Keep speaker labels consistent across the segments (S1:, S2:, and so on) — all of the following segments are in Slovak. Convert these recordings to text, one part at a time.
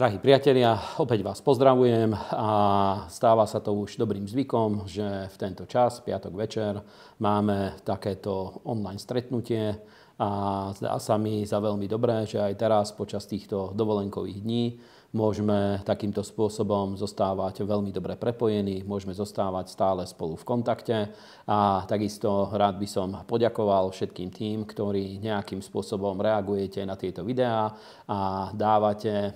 S1: Drahí priatelia, opäť vás pozdravujem a stáva sa to už dobrým zvykom, že v tento čas, piatok večer, máme takéto online stretnutie a zdá sa mi za veľmi dobré, že aj teraz počas týchto dovolenkových dní Môžeme takýmto spôsobom zostávať veľmi dobre prepojení, môžeme zostávať stále spolu v kontakte a takisto rád by som poďakoval všetkým tým, ktorí nejakým spôsobom reagujete na tieto videá a dávate e,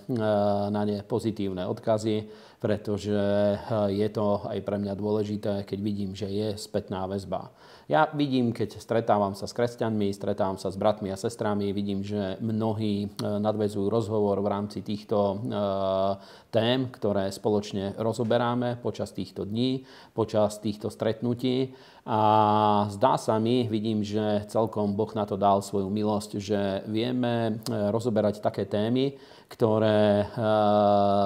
S1: na ne pozitívne odkazy, pretože e, je to aj pre mňa dôležité, keď vidím, že je spätná väzba. Ja vidím, keď stretávam sa s kresťanmi, stretávam sa s bratmi a sestrami, vidím, že mnohí e, nadvezujú rozhovor v rámci týchto e, tém, ktoré spoločne rozoberáme počas týchto dní, počas týchto stretnutí. A zdá sa mi, vidím, že celkom Boh na to dal svoju milosť, že vieme eh, rozoberať také témy, ktoré eh,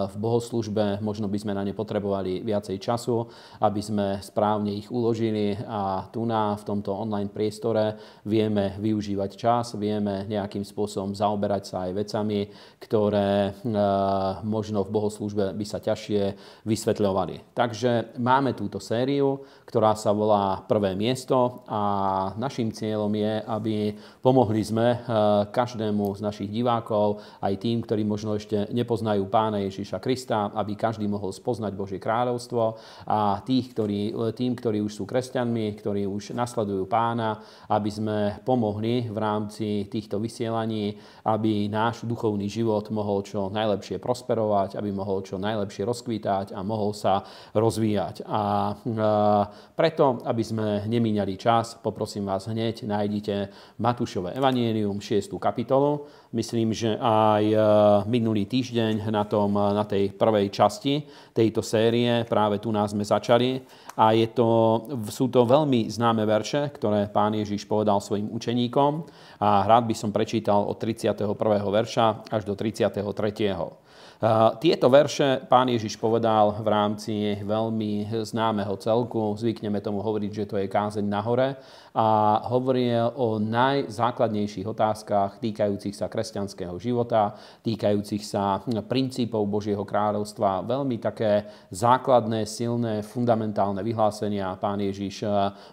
S1: v bohoslužbe možno by sme na ne potrebovali viacej času, aby sme správne ich uložili a tu na v tomto online priestore vieme využívať čas, vieme nejakým spôsobom zaoberať sa aj vecami, ktoré eh, možno v bohoslužbe by sa ťažšie vysvetľovali. Takže máme túto sériu, ktorá sa volá prvé miesto a našim cieľom je, aby pomohli sme eh, každému z našich divákov, aj tým, ktorí možno ešte nepoznajú pána Ježiša Krista, aby každý mohol spoznať Božie kráľovstvo a tých, ktorí, tým, ktorí už sú kresťanmi, ktorí už nasledujú pána, aby sme pomohli v rámci týchto vysielaní, aby náš duchovný život mohol čo najlepšie prosperovať, aby mohol čo najlepšie rozkvítať a mohol sa rozvíjať. A eh, preto, aby sme sme nemíňali čas, poprosím vás hneď, nájdite Matúšové evanienium, 6. kapitolu. Myslím, že aj e, minulý týždeň na, tom, e, na tej prvej časti tejto série, práve tu nás sme začali. A je to, sú to veľmi známe verše, ktoré pán Ježiš povedal svojim učeníkom. A rád by som prečítal od 31. verša až do 33. Tieto verše pán Ježiš povedal v rámci veľmi známeho celku. Zvykneme tomu hovoriť, že to je kázeň na hore a hovoril o najzákladnejších otázkach týkajúcich sa kresťanského života, týkajúcich sa princípov Božieho kráľovstva. Veľmi také základné, silné, fundamentálne vyhlásenia pán Ježiš eh,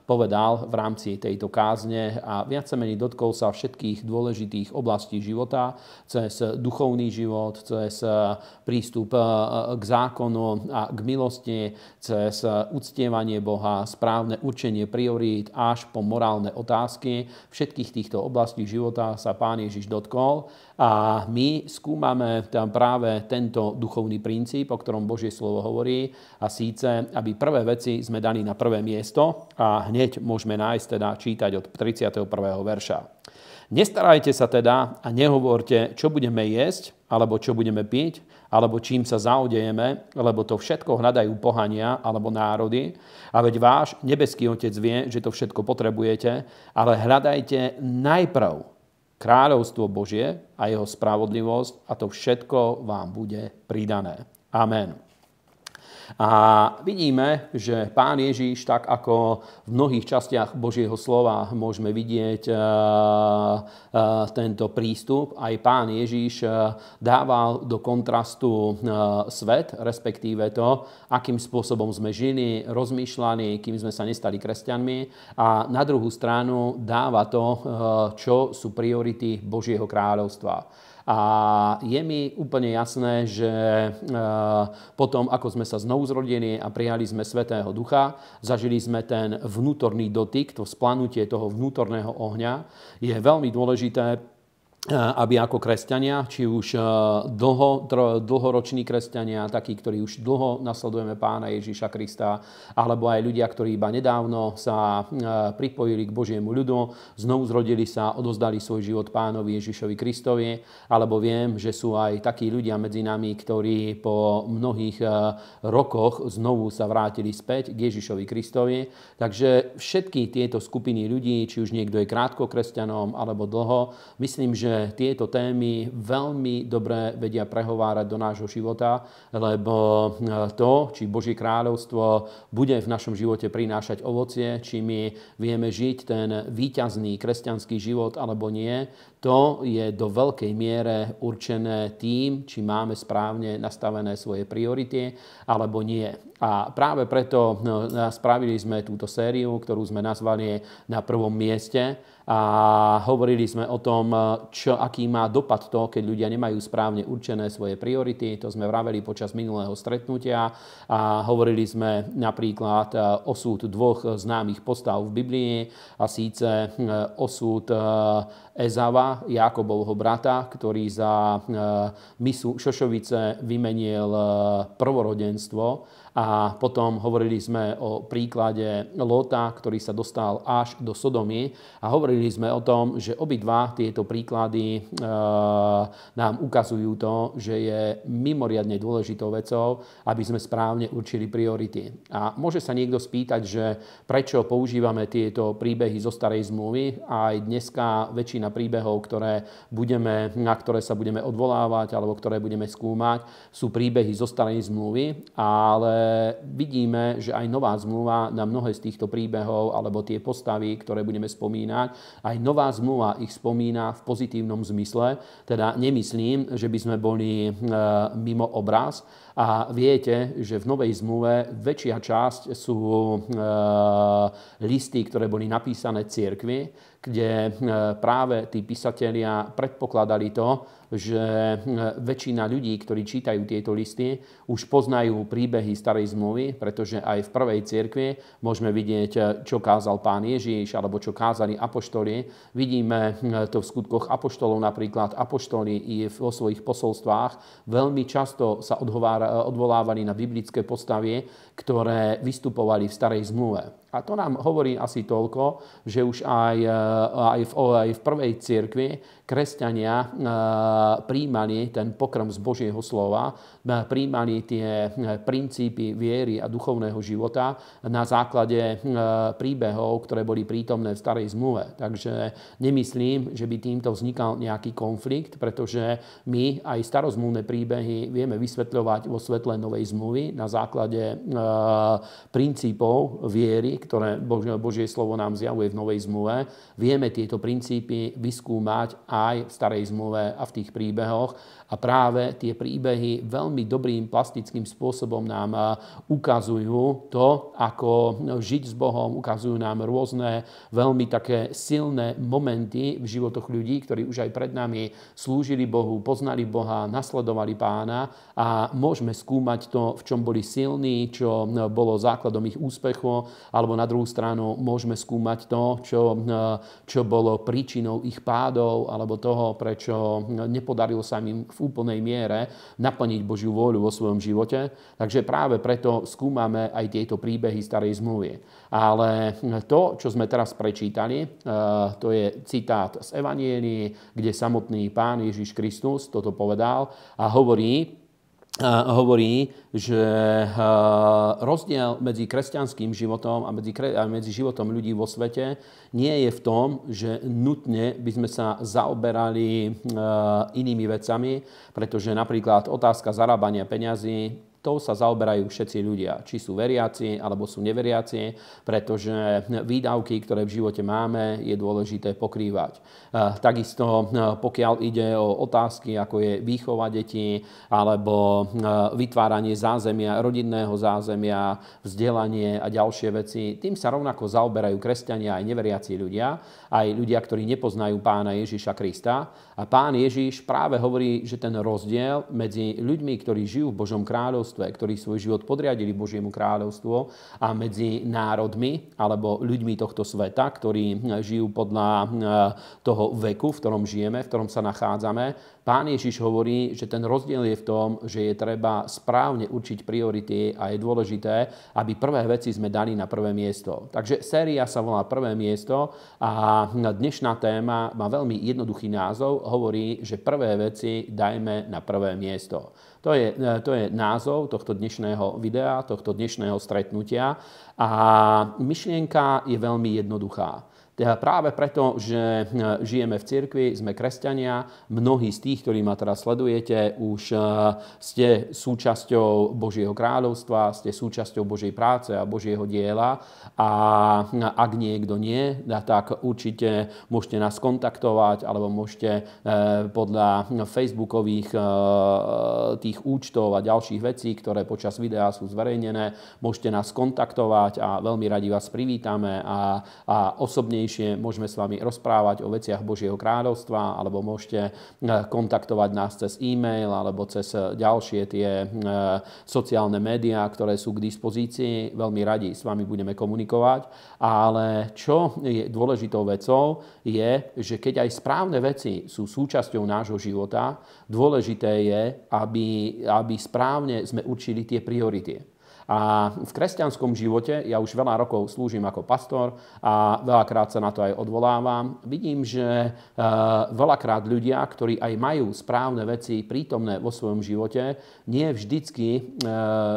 S1: povedal v rámci tejto kázne a viac menej dotkol sa všetkých dôležitých oblastí života cez duchovný život, cez eh, prístup eh, k zákonu a k milosti, cez uctievanie Boha, správne učenie priorít až po morálne otázky. Všetkých týchto oblastí života sa pán Ježiš dotkol a my skúmame tam práve tento duchovný princíp, o ktorom Božie slovo hovorí a síce, aby prvé veci sme dali na prvé miesto a hneď môžeme nájsť teda čítať od 31. verša. Nestarajte sa teda a nehovorte, čo budeme jesť alebo čo budeme piť, alebo čím sa zaodejeme, lebo to všetko hľadajú pohania alebo národy. A veď váš nebeský Otec vie, že to všetko potrebujete, ale hľadajte najprv kráľovstvo Božie a jeho spravodlivosť a to všetko vám bude pridané. Amen. A vidíme, že Pán Ježíš, tak ako v mnohých častiach Božieho slova môžeme vidieť eh, eh, tento prístup, aj Pán Ježíš eh, dával do kontrastu svet, respektíve to, akým spôsobom sme žili, rozmýšľali, kým sme sa nestali kresťanmi a na druhú stranu dáva to, čo sú priority Božieho kráľovstva. A je mi úplne jasné, že e, potom, ako sme sa znovu zrodili a prijali sme Svetého Ducha, zažili sme ten vnútorný dotyk, to splanutie toho vnútorného ohňa, je veľmi dôležité Eh, aby ako kresťania, či už eh, dlho, dlhoroční kresťania, takí, ktorí už dlho nasledujeme pána Ježíša Krista, alebo aj ľudia, ktorí iba nedávno sa eh, pripojili k Božiemu ľudu, znovu zrodili sa, odozdali svoj život pánovi Ježíšovi Kristovi, alebo viem, že sú aj takí ľudia medzi nami, ktorí po mnohých rokoch znovu sa vrátili späť k Ježíšovi Kristovi. Takže všetky tieto skupiny ľudí, či už niekto je krátko kresťanom alebo dlho, myslím, že tieto témy veľmi dobre vedia prehovárať do nášho života, lebo e, to, či Božie kráľovstvo bude v našom živote prinášať ovocie, či my vieme žiť ten výťazný kresťanský život alebo nie, to je do veľkej miere určené tým, či máme správne nastavené svoje priority alebo nie. A práve preto no, spravili sme túto sériu, ktorú sme nazvali na prvom mieste a hovorili sme o tom, čo, aký má dopad to, keď ľudia nemajú správne určené svoje priority. To sme vraveli počas minulého stretnutia a hovorili sme napríklad e, osud dvoch známych postav v Biblii a síce hm, osud e, Ezava, Jakobovho brata, ktorý za e, misu Šošovice vymenil e, prvorodenstvo a potom hovorili sme o príklade Lota, ktorý sa dostal až do Sodomy a hovorili sme o tom, že obidva tieto príklady e, nám ukazujú to, že je mimoriadne dôležitou vecou, aby sme správne určili priority. A môže sa niekto spýtať, že prečo používame tieto príbehy zo starej zmluvy a aj dneska väčšina príbehov, ktoré budeme, na ktoré sa budeme odvolávať alebo ktoré budeme skúmať, sú príbehy zo starej zmluvy, ale vidíme, že aj nová zmluva na mnohé z týchto príbehov alebo tie postavy, ktoré budeme spomínať, aj nová zmluva ich spomína v pozitívnom zmysle. Teda nemyslím, že by sme boli e, mimo obraz. A viete, že v novej zmluve väčšia časť sú e, listy, ktoré boli napísané cirkvi, kde e, práve tí písatelia predpokladali to, že hm, väčšina ľudí, ktorí čítajú tieto listy, už poznajú príbehy Starej zmluvy, pretože aj v prvej cirkvi môžeme vidieť, eh, čo kázal pán Ježiš alebo čo kázali apoštoli. Vidíme hm, to v skutkoch apoštolov napríklad. Apoštoli i vo svojich posolstvách veľmi často sa odhovár, eh, odvolávali na biblické postavy, ktoré vystupovali v starej zmluve. A to nám hovorí asi toľko, že už aj, e, aj, v, aj v prvej cirkvi kresťania e, príjmali ten pokrm z Božieho slova, e, príjmali tie princípy viery a duchovného života na základe príbehov, ktoré boli prítomné v starej zmluve. Takže nemyslím, že by týmto vznikal nejaký konflikt, pretože my aj starozmluvné príbehy vieme vysvetľovať vo svetle novej zmluvy na základe Eh, princípov viery, ktoré Božie, Božie slovo nám zjavuje v Novej zmluve. Vieme tieto princípy vyskúmať aj v Starej zmluve a v tých príbehoch a práve tie príbehy veľmi dobrým plastickým spôsobom nám ukazujú to, ako no, žiť s Bohom, ukazujú nám rôzne veľmi také silné momenty v životoch ľudí, ktorí už aj pred nami slúžili Bohu, poznali Boha, nasledovali Pána a môžeme skúmať to, v čom boli silní, čo no, bolo základom ich úspechu, alebo na druhú stranu môžeme skúmať to, čo, no, čo bolo príčinou ich pádov, alebo toho, prečo nepodarilo sa im v úplnej miere naplniť Božiu vôľu vo svojom živote. Takže práve preto skúmame aj tieto príbehy starej zmluvy. Ale to, čo sme teraz prečítali, eh, to je citát z Evanielii, kde samotný pán Ježiš Kristus toto povedal a hovorí, hovorí, že eh, rozdiel medzi kresťanským životom a medzi, a medzi životom ľudí vo svete nie je v tom, že nutne by sme sa zaoberali eh, inými vecami, pretože napríklad otázka zarábania peňazí tou sa zaoberajú všetci ľudia, či sú veriaci alebo sú neveriaci, pretože výdavky, ktoré v živote máme, je dôležité pokrývať. E, takisto e, pokiaľ ide o otázky, ako je výchova detí alebo e, vytváranie zázemia, rodinného zázemia, vzdelanie a ďalšie veci, tým sa rovnako zaoberajú kresťania aj neveriaci ľudia, aj ľudia, ktorí nepoznajú pána Ježiša Krista. A pán Ježiš práve hovorí, že ten rozdiel medzi ľuďmi, ktorí žijú v Božom kráľovstve, kráľovstve, ktorí svoj život podriadili Božiemu kráľovstvu a medzi národmi alebo ľuďmi tohto sveta, ktorí eh, žijú podľa eh, toho veku, v ktorom žijeme, v ktorom sa nachádzame. Pán Ježiš hovorí, že ten rozdiel je v tom, že je treba správne určiť priority a je dôležité, aby prvé veci sme dali na prvé miesto. Takže séria sa volá Prvé miesto a dnešná téma má veľmi jednoduchý názov. Hovorí, že prvé veci dajme na prvé miesto. To je, e, to je názov tohto dnešného videa, tohto dnešného stretnutia a myšlienka je veľmi jednoduchá. Teda práve preto, že e, žijeme v cirkvi, sme kresťania, mnohí z tých, ktorí ma teraz sledujete, už e, ste súčasťou Božieho kráľovstva, ste súčasťou Božej práce a Božieho diela a e, ak niekto nie, no, tak určite môžete nás kontaktovať alebo môžete podľa facebookových tých účtov a ďalších vecí, ktoré počas videa sú zverejnené, môžete nás kontaktovať a veľmi radi vás privítame a, a osobne podrobnejšie môžeme s vami rozprávať o veciach Božieho kráľovstva, alebo môžete eh, kontaktovať nás cez e-mail, alebo cez eh, ďalšie tie eh, sociálne médiá, ktoré sú k dispozícii. Veľmi radi s vami budeme komunikovať. Ale čo je dôležitou vecou, je, že keď aj správne veci sú súčasťou nášho života, dôležité je, aby, aby správne sme určili tie priority. A v kresťanskom živote, ja už veľa rokov slúžim ako pastor a veľakrát sa na to aj odvolávam, vidím, že e, veľakrát ľudia, ktorí aj majú správne veci prítomné vo svojom živote, nie vždycky e,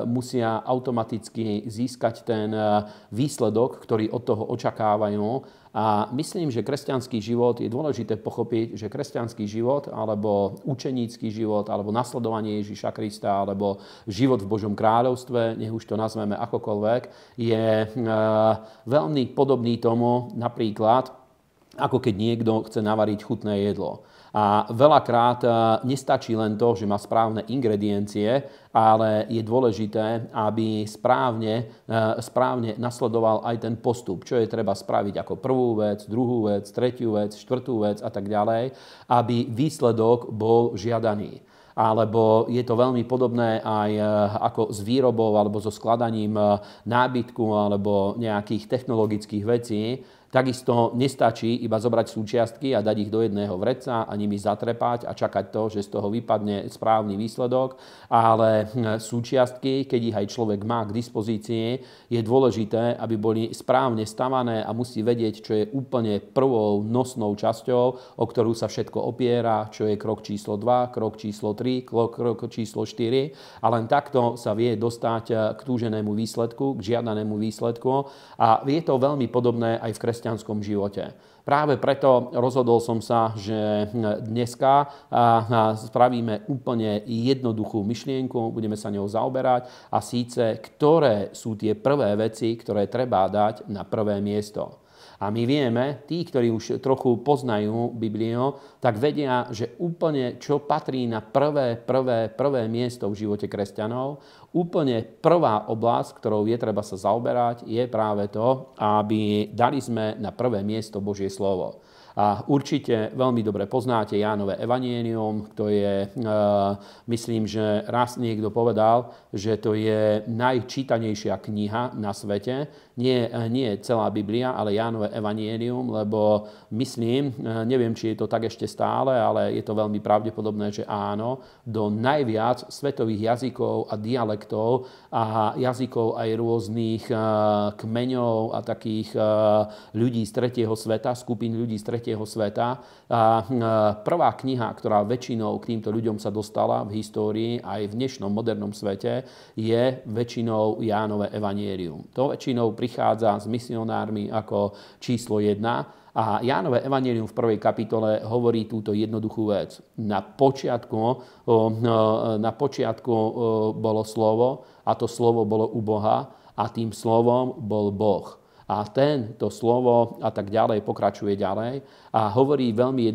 S1: musia automaticky získať ten e, výsledok, ktorý od toho očakávajú, a myslím, že kresťanský život je dôležité pochopiť, že kresťanský život, alebo učenícky život, alebo nasledovanie Ježíša Krista, alebo život v Božom kráľovstve, nech už to nazveme akokoľvek, je e, veľmi podobný tomu napríklad, ako keď niekto chce navariť chutné jedlo. A veľakrát e, nestačí len to, že má správne ingrediencie, ale je dôležité, aby správne, e, správne nasledoval aj ten postup, čo je treba spraviť ako prvú vec, druhú vec, tretiu vec, štvrtú vec a tak ďalej, aby výsledok bol žiadaný alebo je to veľmi podobné aj e, ako s výrobou alebo so skladaním nábytku alebo nejakých technologických vecí, Takisto nestačí iba zobrať súčiastky a dať ich do jedného vreca a nimi zatrepať a čakať to, že z toho vypadne správny výsledok, ale hm, súčiastky, keď ich aj človek má k dispozícii, je dôležité, aby boli správne stavané a musí vedieť, čo je úplne prvou nosnou časťou, o ktorú sa všetko opiera, čo je krok číslo 2, krok číslo 3, krok, číslo 4 a len takto sa vie dostať eh, k túženému výsledku, k žiadanému výsledku a je to veľmi podobné aj v kresťanstve kresťanskom živote. Práve preto rozhodol som sa, že dneska spravíme úplne jednoduchú myšlienku, budeme sa ňou zaoberať a síce, ktoré sú tie prvé veci, ktoré treba dať na prvé miesto. A my vieme, tí, ktorí už trochu poznajú Bibliu, tak vedia, že úplne čo patrí na prvé, prvé, prvé miesto v živote kresťanov, úplne prvá oblasť, ktorou je treba sa zaoberať, je práve to, aby dali sme na prvé miesto Božie slovo. A určite veľmi dobre poznáte Jánové evanienium, to je, e, myslím, že raz niekto povedal, že to je najčítanejšia kniha na svete. Nie, e, nie celá Biblia, ale Jánové evanienium, lebo myslím, e, neviem, či je to tak ešte stále, ale je to veľmi pravdepodobné, že áno, do najviac svetových jazykov a dialektov a jazykov aj rôznych kmeňov a takých ľudí z tretieho sveta, skupín ľudí z tretieho tretieho sveta. Prvá kniha, ktorá väčšinou k týmto ľuďom sa dostala v histórii aj v dnešnom modernom svete, je väčšinou Jánové evanielium. To väčšinou prichádza s misionármi ako číslo jedna. a Jánové evanelium v prvej kapitole hovorí túto jednoduchú vec. Na počiatku, na počiatku bolo slovo a to slovo bolo u Boha a tým slovom bol Boh. A ten, to slovo a tak ďalej pokračuje ďalej a hovorí veľmi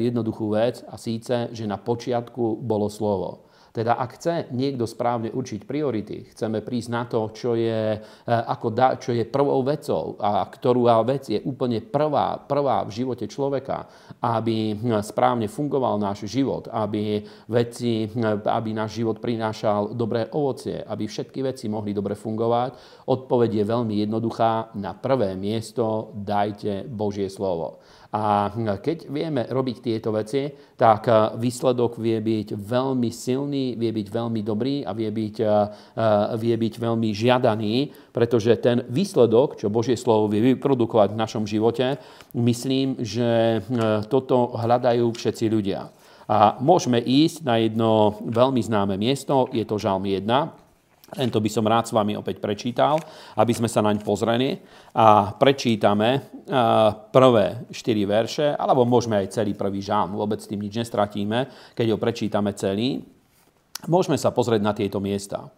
S1: jednoduchú vec a síce, že na počiatku bolo slovo. Teda ak chce niekto správne určiť priority, chceme prísť na to, čo je, e, ako da, čo je prvou vecou a ktorú vec je úplne prvá, prvá v živote človeka, aby hm, správne fungoval náš život, aby, veci, hm, aby náš život prinášal dobré ovocie, aby všetky veci mohli dobre fungovať. Odpoveď je veľmi jednoduchá. Na prvé miesto dajte Božie slovo. A keď vieme robiť tieto veci, tak eh, výsledok vie byť veľmi silný, vie byť veľmi dobrý a vie byť, eh, eh, vie byť veľmi žiadaný, pretože ten výsledok, čo Božie slovo vie vyprodukovať v našom živote, myslím, že toto hľadajú všetci ľudia. A môžeme ísť na jedno veľmi známe miesto, je to Žalm 1, tento by som rád s vami opäť prečítal, aby sme sa naň pozreli. A prečítame e, prvé štyri verše, alebo môžeme aj celý prvý žám. Vôbec s tým nič nestratíme, keď ho prečítame celý. Môžeme sa pozrieť na tieto miesta.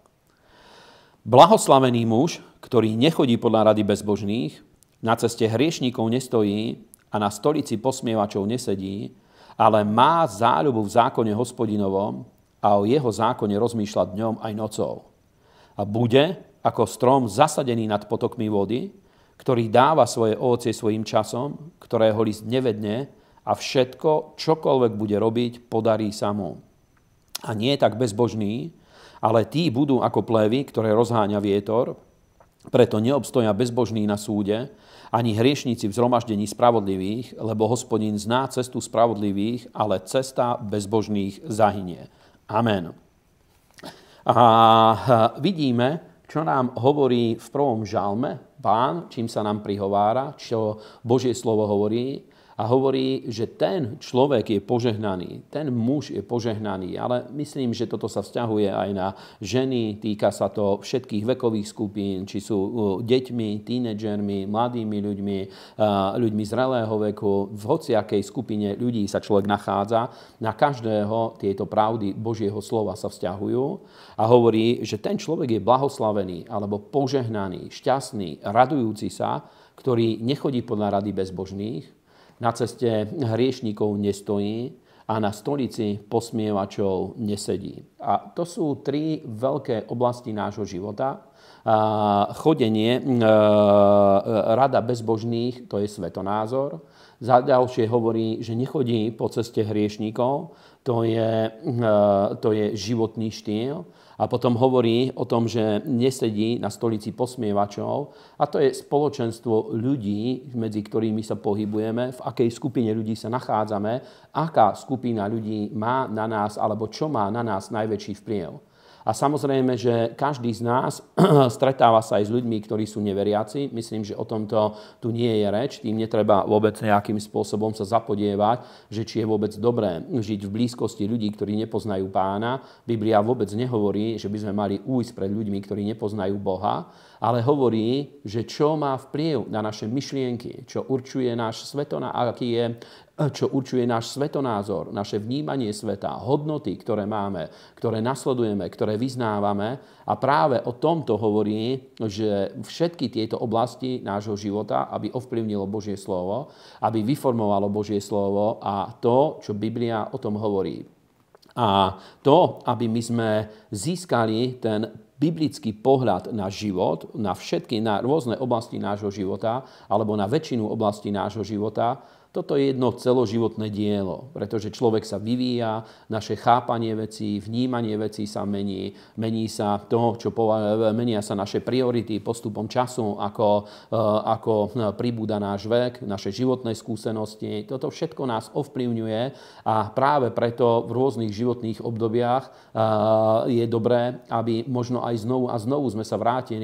S1: Blahoslavený muž, ktorý nechodí podľa rady bezbožných, na ceste hriešníkov nestojí a na stolici posmievačov nesedí, ale má záľubu v zákone hospodinovom a o jeho zákone rozmýšľa dňom aj nocou a bude ako strom zasadený nad potokmi vody, ktorý dáva svoje ovocie svojim časom, ktorého list nevedne a všetko, čokoľvek bude robiť, podarí sa mu. A nie tak bezbožný, ale tí budú ako plevy, ktoré rozháňa vietor, preto neobstoja bezbožný na súde, ani hriešníci v zhromaždení spravodlivých, lebo hospodin zná cestu spravodlivých, ale cesta bezbožných zahynie. Amen. A e, vidíme, čo nám hovorí v prvom žalme pán, čím sa nám prihovára, čo Božie slovo hovorí a hovorí, že ten človek je požehnaný, ten muž je požehnaný, ale myslím, že toto sa vzťahuje aj na ženy, týka sa to všetkých vekových skupín, či sú uh, deťmi, tínedžermi, mladými ľuďmi, uh, ľuďmi zrelého veku, v hociakej skupine ľudí sa človek nachádza, na každého tieto pravdy Božieho slova sa vzťahujú a hovorí, že ten človek je blahoslavený alebo požehnaný, šťastný, radujúci sa, ktorý nechodí podľa rady bezbožných, na ceste hriešníkov nestojí a na stolici posmievačov nesedí. A to sú tri veľké oblasti nášho života. Chodenie, e, rada bezbožných, to je svetonázor. Za ďalšie hovorí, že nechodí po ceste hriešníkov, to je, e, to je životný štýl. A potom hovorí o tom, že nesedí na stolici posmievačov a to je spoločenstvo ľudí, medzi ktorými sa pohybujeme, v akej skupine ľudí sa nachádzame, aká skupina ľudí má na nás alebo čo má na nás najväčší vplyv. A samozrejme, že každý z nás stretáva sa aj s ľuďmi, ktorí sú neveriaci. Myslím, že o tomto tu nie je reč. Tým netreba vôbec nejakým spôsobom sa zapodievať, že či je vôbec dobré žiť v blízkosti ľudí, ktorí nepoznajú pána. Biblia vôbec nehovorí, že by sme mali újsť pred ľuďmi, ktorí nepoznajú Boha ale hovorí, že čo má vplyv na naše myšlienky, čo určuje náš svetoná, aký je, čo určuje náš svetonázor, naše vnímanie sveta, hodnoty, ktoré máme, ktoré nasledujeme, ktoré vyznávame. A práve o tomto hovorí, že všetky tieto oblasti nášho života, aby ovplyvnilo Božie slovo, aby vyformovalo Božie slovo a to, čo Biblia o tom hovorí. A to, aby my sme získali ten biblický pohľad na život, na všetky, na rôzne oblasti nášho života, alebo na väčšinu oblasti nášho života, toto je jedno celoživotné dielo, pretože človek sa vyvíja, naše chápanie vecí, vnímanie vecí sa mení, mení sa to, čo pova- menia sa naše priority postupom času, ako, eh, ako eh, pribúda náš vek, naše životné skúsenosti. Toto všetko nás ovplyvňuje a práve preto v rôznych životných obdobiach eh, je dobré, aby možno aj znovu a znovu sme sa vrátili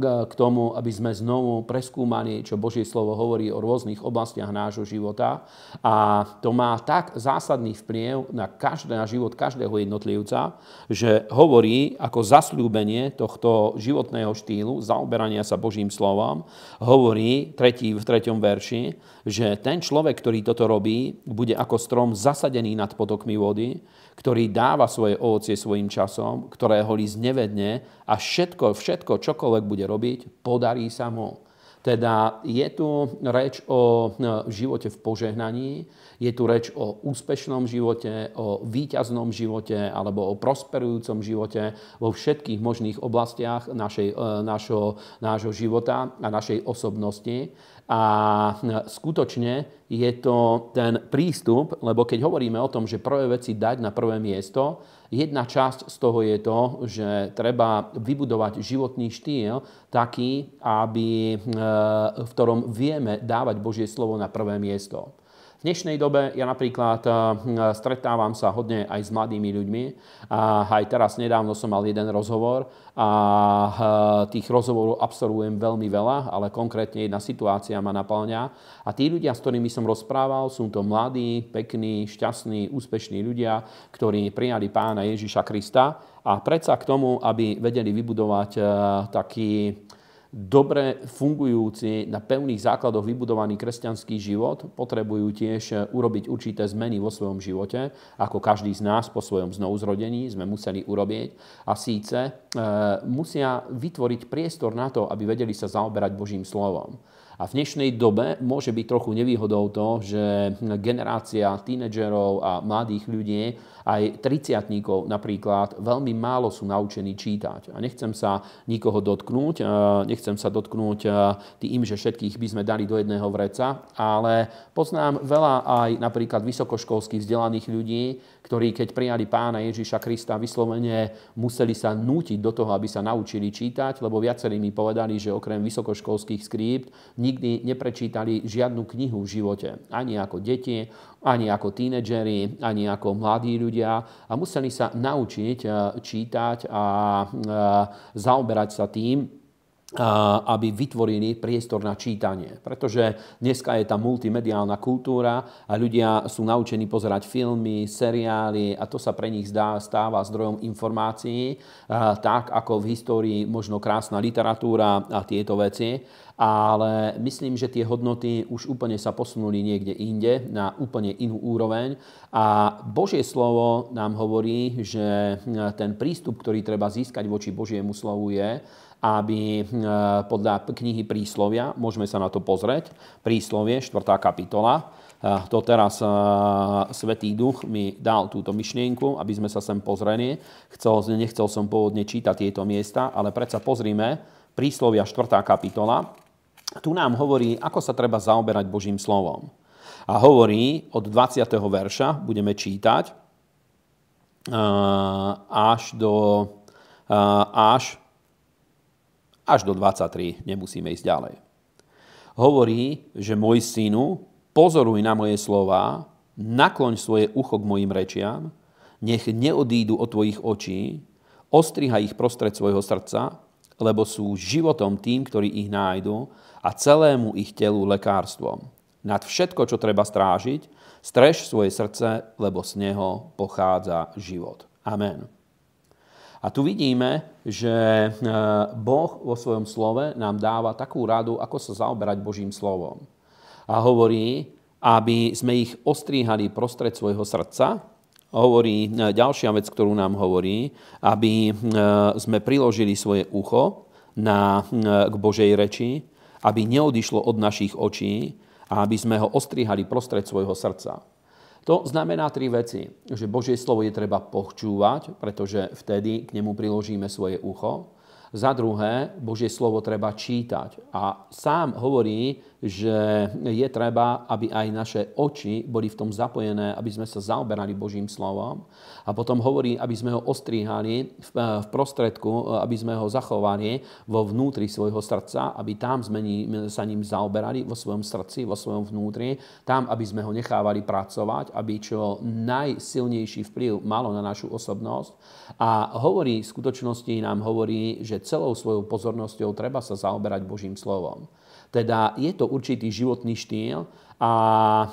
S1: k tomu, aby sme znovu preskúmali, čo Božie slovo hovorí o rôznych oblastiach rovinách nášho života a to má tak zásadný vplyv na, každé, na život každého jednotlivca, že hovorí ako zasľúbenie tohto životného štýlu, zaoberania sa Božím slovom, hovorí tretí, v treťom verši, že ten človek, ktorý toto robí, bude ako strom zasadený nad potokmi vody, ktorý dáva svoje ovocie svojim časom, ktorého list nevedne a všetko, všetko, čokoľvek bude robiť, podarí sa mu. Teda je tu reč o e, živote v požehnaní, je tu reč o úspešnom živote, o výťaznom živote alebo o prosperujúcom živote vo všetkých možných oblastiach našej, e, našo, nášho života a našej osobnosti. A e, skutočne je to ten prístup, lebo keď hovoríme o tom, že prvé veci dať na prvé miesto, jedna časť z toho je to, že treba vybudovať životný štýl taký, aby, e, v ktorom vieme dávať Božie slovo na prvé miesto. V dnešnej dobe ja napríklad eh, hm, stretávam sa hodne aj s mladými ľuďmi. A aj teraz nedávno som mal jeden rozhovor a eh, tých rozhovorov absolvujem veľmi veľa, ale konkrétne jedna situácia ma naplňa. A tí ľudia, s ktorými som rozprával, sú to mladí, pekní, šťastní, úspešní ľudia, ktorí prijali pána Ježiša Krista a predsa k tomu, aby vedeli vybudovať eh, taký dobre fungujúci, na pevných základoch vybudovaný kresťanský život potrebujú tiež e, urobiť určité zmeny vo svojom živote, ako každý z nás po svojom znovuzrodení sme museli urobiť. A síce e, musia vytvoriť priestor na to, aby vedeli sa zaoberať Božím slovom. A v dnešnej dobe môže byť trochu nevýhodou to, že generácia tínedžerov a mladých ľudí, aj triciatníkov napríklad, veľmi málo sú naučení čítať. A nechcem sa nikoho dotknúť, e, nechcem sa dotknúť e, tým, že všetkých by sme dali do jedného vreca, ale poznám veľa aj napríklad vysokoškolských vzdelaných ľudí, ktorí keď prijali pána Ježiša Krista, vyslovene museli sa nútiť do toho, aby sa naučili čítať, lebo viacerí mi povedali, že okrem vysokoškolských skrípt nikdy neprečítali žiadnu knihu v živote. Ani ako deti, ani ako tínedžeri, ani ako mladí ľudia. A museli sa naučiť eh, čítať a eh, zaoberať sa tým, aby vytvorili priestor na čítanie. Pretože dneska je tá multimediálna kultúra a ľudia sú naučení pozerať filmy, seriály a to sa pre nich zdá, stáva zdrojom informácií, tak ako v histórii možno krásna literatúra a tieto veci. Ale myslím, že tie hodnoty už úplne sa posunuli niekde inde, na úplne inú úroveň. A Božie slovo nám hovorí, že ten prístup, ktorý treba získať voči Božiemu slovu je, aby eh, podľa knihy Príslovia, môžeme sa na to pozrieť, Príslovie, 4. kapitola, eh, to teraz eh, Svetý duch mi dal túto myšlienku, aby sme sa sem pozreli. Chcel, nechcel som pôvodne čítať tieto miesta, ale predsa pozrime Príslovia 4. kapitola. Tu nám hovorí, ako sa treba zaoberať Božím slovom. A hovorí od 20. verša, budeme čítať, až do, až až do 23 nemusíme ísť ďalej. Hovorí, že môj synu, pozoruj na moje slova, nakloň svoje ucho k mojim rečiam, nech neodídu od tvojich očí, ostriha ich prostred svojho srdca, lebo sú životom tým, ktorí ich nájdu a celému ich telu lekárstvom. Nad všetko, čo treba strážiť, strež svoje srdce, lebo z neho pochádza život. Amen. A tu vidíme, že e, Boh vo svojom slove nám dáva takú radu, ako sa zaoberať Božím slovom. A hovorí, aby sme ich ostríhali prostred svojho srdca. Hovorí e, ďalšia vec, ktorú nám hovorí, aby e, sme priložili svoje ucho na, k Božej reči, aby neodišlo od našich očí a aby sme ho ostríhali prostred svojho srdca. To znamená tri veci. Že Božie slovo je treba počúvať, pretože vtedy k nemu priložíme svoje ucho. Za druhé, Božie slovo treba čítať. A sám hovorí, že je treba, aby aj naše oči boli v tom zapojené, aby sme sa zaoberali Božím slovom. A potom hovorí, aby sme ho ostríhali v e, prostredku, e, aby sme ho zachovali vo vnútri svojho srdca, aby tam sme sa ním zaoberali, vo svojom srdci, vo svojom vnútri, tam, aby sme ho nechávali pracovať, aby čo najsilnejší vplyv malo na našu osobnosť. A hovorí, v skutočnosti nám hovorí, že celou svojou pozornosťou treba sa zaoberať Božím slovom. Teda je to určitý životný štýl a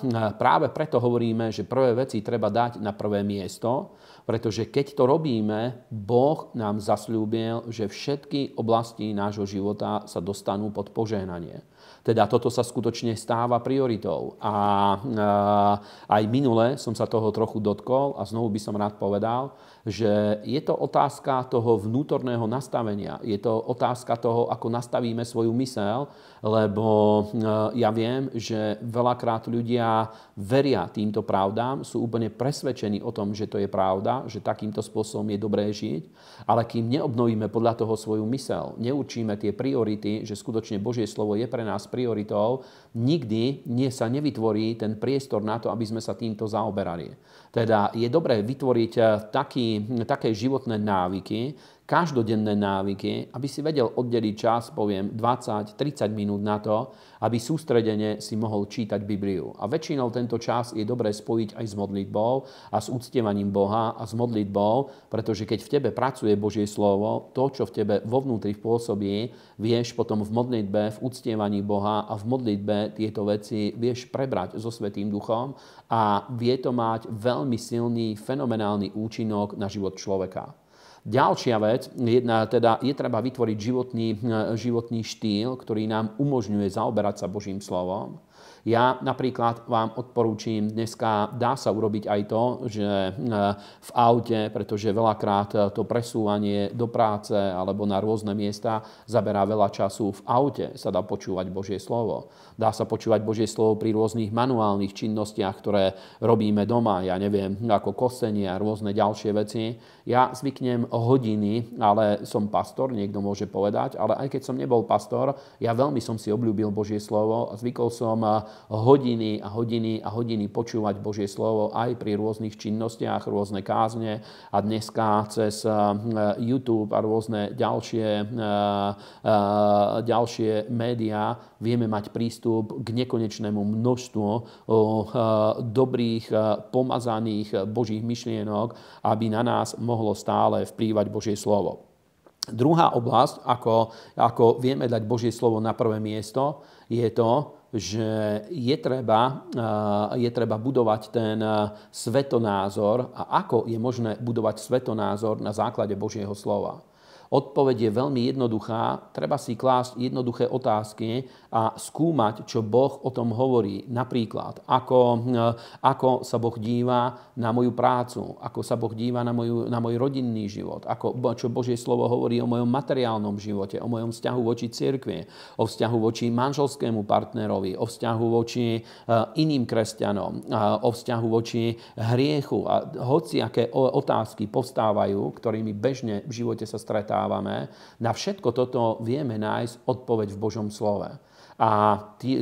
S1: hm, práve preto hovoríme, že prvé veci treba dať na prvé miesto, pretože keď to robíme, Boh nám zasľúbil, že všetky oblasti nášho života sa dostanú pod požehnanie. Teda toto sa skutočne stáva prioritou. A, hm, a aj minule som sa toho trochu dotkol a znovu by som rád povedal, že je to otázka toho vnútorného nastavenia. Je to otázka toho, ako nastavíme svoju mysel, lebo eh, ja viem, že veľakrát ľudia veria týmto pravdám, sú úplne presvedčení o tom, že to je pravda, že takýmto spôsobom je dobré žiť, ale kým neobnovíme podľa toho svoju mysel, neurčíme tie priority, že skutočne Božie slovo je pre nás prioritou, nikdy nie sa nevytvorí ten priestor na to, aby sme sa týmto zaoberali. Teda je dobré vytvoriť eh, taký, také životné návyky, každodenné návyky, aby si vedel oddeliť čas, poviem, 20-30 minút na to, aby sústredene si mohol čítať Bibliu. A väčšinou tento čas je dobré spojiť aj s modlitbou a s úctievaním Boha a s modlitbou, pretože keď v tebe pracuje Božie slovo, to, čo v tebe vo vnútri pôsobí, vieš potom v modlitbe, v úctievaní Boha a v modlitbe tieto veci vieš prebrať so Svetým Duchom a vie to mať veľmi silný, fenomenálny účinok na život človeka. Ďalšia vec, jedna, teda je treba vytvoriť životný, eh, životný štýl, ktorý nám umožňuje zaoberať sa Božím slovom. Ja napríklad vám odporúčam, dneska dá sa urobiť aj to, že eh, v aute, pretože veľakrát eh, to presúvanie do práce alebo na rôzne miesta zaberá veľa času v aute, sa dá počúvať Božie slovo. Dá sa počúvať Božie slovo pri rôznych manuálnych činnostiach, ktoré robíme doma, ja neviem, ako kosenie a rôzne ďalšie veci. Ja zvyknem hodiny, ale som pastor, niekto môže povedať, ale aj keď som nebol pastor, ja veľmi som si obľúbil Božie slovo. Zvykol som eh, hodiny a hodiny a hodiny počúvať Božie slovo aj pri rôznych činnostiach, rôzne kázne a dneska cez eh, YouTube a rôzne ďalšie, eh, ďalšie médiá vieme mať prístup k nekonečnému množstvu dobrých, pomazaných Božích myšlienok, aby na nás mohli mohlo stále vplývať Božie slovo. Druhá oblasť, ako, ako vieme dať Božie slovo na prvé miesto, je to, že je treba, eh, je treba budovať ten eh, svetonázor a ako je možné budovať svetonázor na základe Božieho slova. Odpoveď je veľmi jednoduchá, treba si klásť jednoduché otázky a skúmať, čo Boh o tom hovorí. Napríklad, ako, eh, ako sa Boh díva na moju prácu, ako sa Boh díva na, moju, na môj rodinný život, ako, čo Božie slovo hovorí o mojom materiálnom živote, o mojom vzťahu voči cirkvi, o vzťahu voči manželskému partnerovi, o vzťahu voči eh, iným kresťanom, eh, o vzťahu voči hriechu. A hoci aké otázky povstávajú, ktorými bežne v živote sa stretávajú stretávame, na všetko toto vieme nájsť odpoveď v Božom slove. A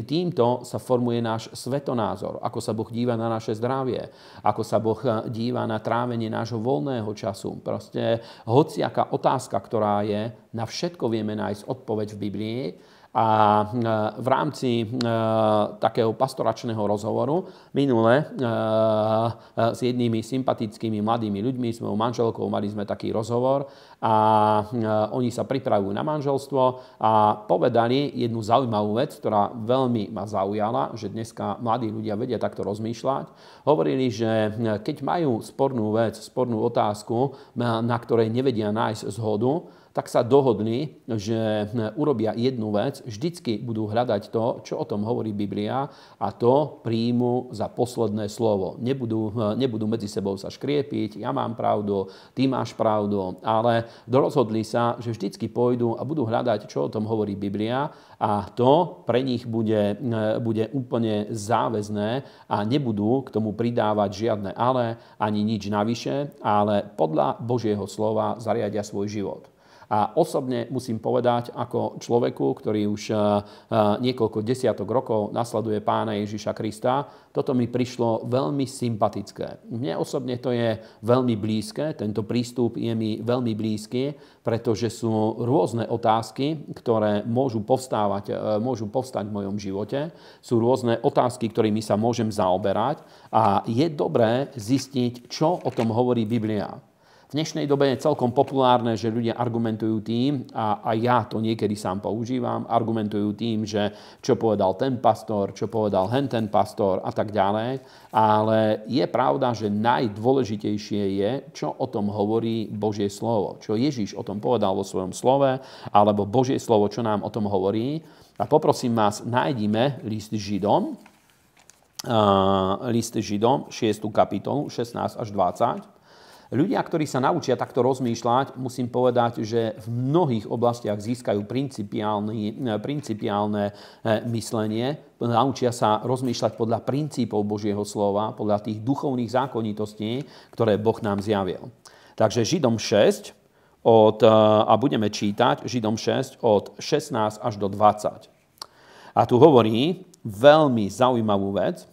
S1: týmto sa formuje náš svetonázor, ako sa Boh díva na naše zdravie, ako sa Boh eh, díva na trávenie nášho voľného času. Proste hociaká otázka, ktorá je, na všetko vieme nájsť odpoveď v Biblii a e, v rámci e, takého pastoračného rozhovoru minule e, s jednými sympatickými mladými ľuďmi, s mojou manželkou, mali sme taký rozhovor a oni sa pripravujú na manželstvo a povedali jednu zaujímavú vec, ktorá veľmi ma zaujala, že dneska mladí ľudia vedia takto rozmýšľať. Hovorili, že keď majú spornú vec, spornú otázku, na ktorej nevedia nájsť zhodu, tak sa dohodli, že e, urobia jednu vec, vždycky budú hľadať to, čo o tom hovorí Biblia a to príjmu za posledné slovo. Nebudú, e, nebudú medzi sebou sa škriepiť, ja mám pravdu, ty máš pravdu, ale rozhodli sa, že vždycky pôjdu a budú hľadať, čo o tom hovorí Biblia a to pre nich bude, e, bude úplne záväzné a nebudú k tomu pridávať žiadne ale ani nič navyše, ale podľa Božieho slova zariadia svoj život. A osobne musím povedať, ako človeku, ktorý už eh, eh, niekoľko desiatok rokov nasleduje pána Ježiša Krista, toto mi prišlo veľmi sympatické. Mne osobne to je veľmi blízke, tento prístup je mi veľmi blízky, pretože sú rôzne otázky, ktoré môžu, povstávať, eh, môžu povstať v mojom živote, sú rôzne otázky, ktorými sa môžem zaoberať a je dobré zistiť, čo o tom hovorí Biblia. V dnešnej dobe je celkom populárne, že ľudia argumentujú tým, a, a ja to niekedy sám používam, argumentujú tým, že čo povedal ten pastor, čo povedal hen ten pastor a tak ďalej. Ale je pravda, že najdôležitejšie je, čo o tom hovorí Božie slovo. Čo Ježíš o tom povedal vo svojom slove, alebo Božie slovo, čo nám o tom hovorí. A poprosím vás, nájdime list Židom, uh, list Židom, 6. kapitolu, 16 až 20. Ľudia, ktorí sa naučia takto rozmýšľať, musím povedať, že v mnohých oblastiach získajú e, principiálne e, myslenie, naučia sa rozmýšľať podľa princípov Božieho slova, podľa tých duchovných zákonitostí, ktoré Boh nám zjavil. Takže Židom 6, od, e, a budeme čítať Židom 6 od 16 až do 20. A tu hovorí veľmi zaujímavú vec.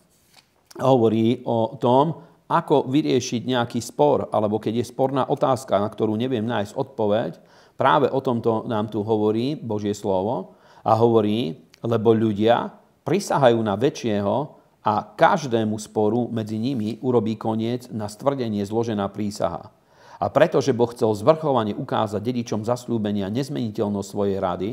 S1: Hovorí o tom, ako vyriešiť nejaký spor, alebo keď je sporná otázka, na ktorú neviem nájsť odpoveď, práve o tomto nám tu hovorí Božie slovo a hovorí, lebo ľudia prisahajú na väčšieho a každému sporu medzi nimi urobí koniec na stvrdenie zložená prísaha. A pretože Boh chcel zvrchovane ukázať dedičom zaslúbenia nezmeniteľnosť svojej rady,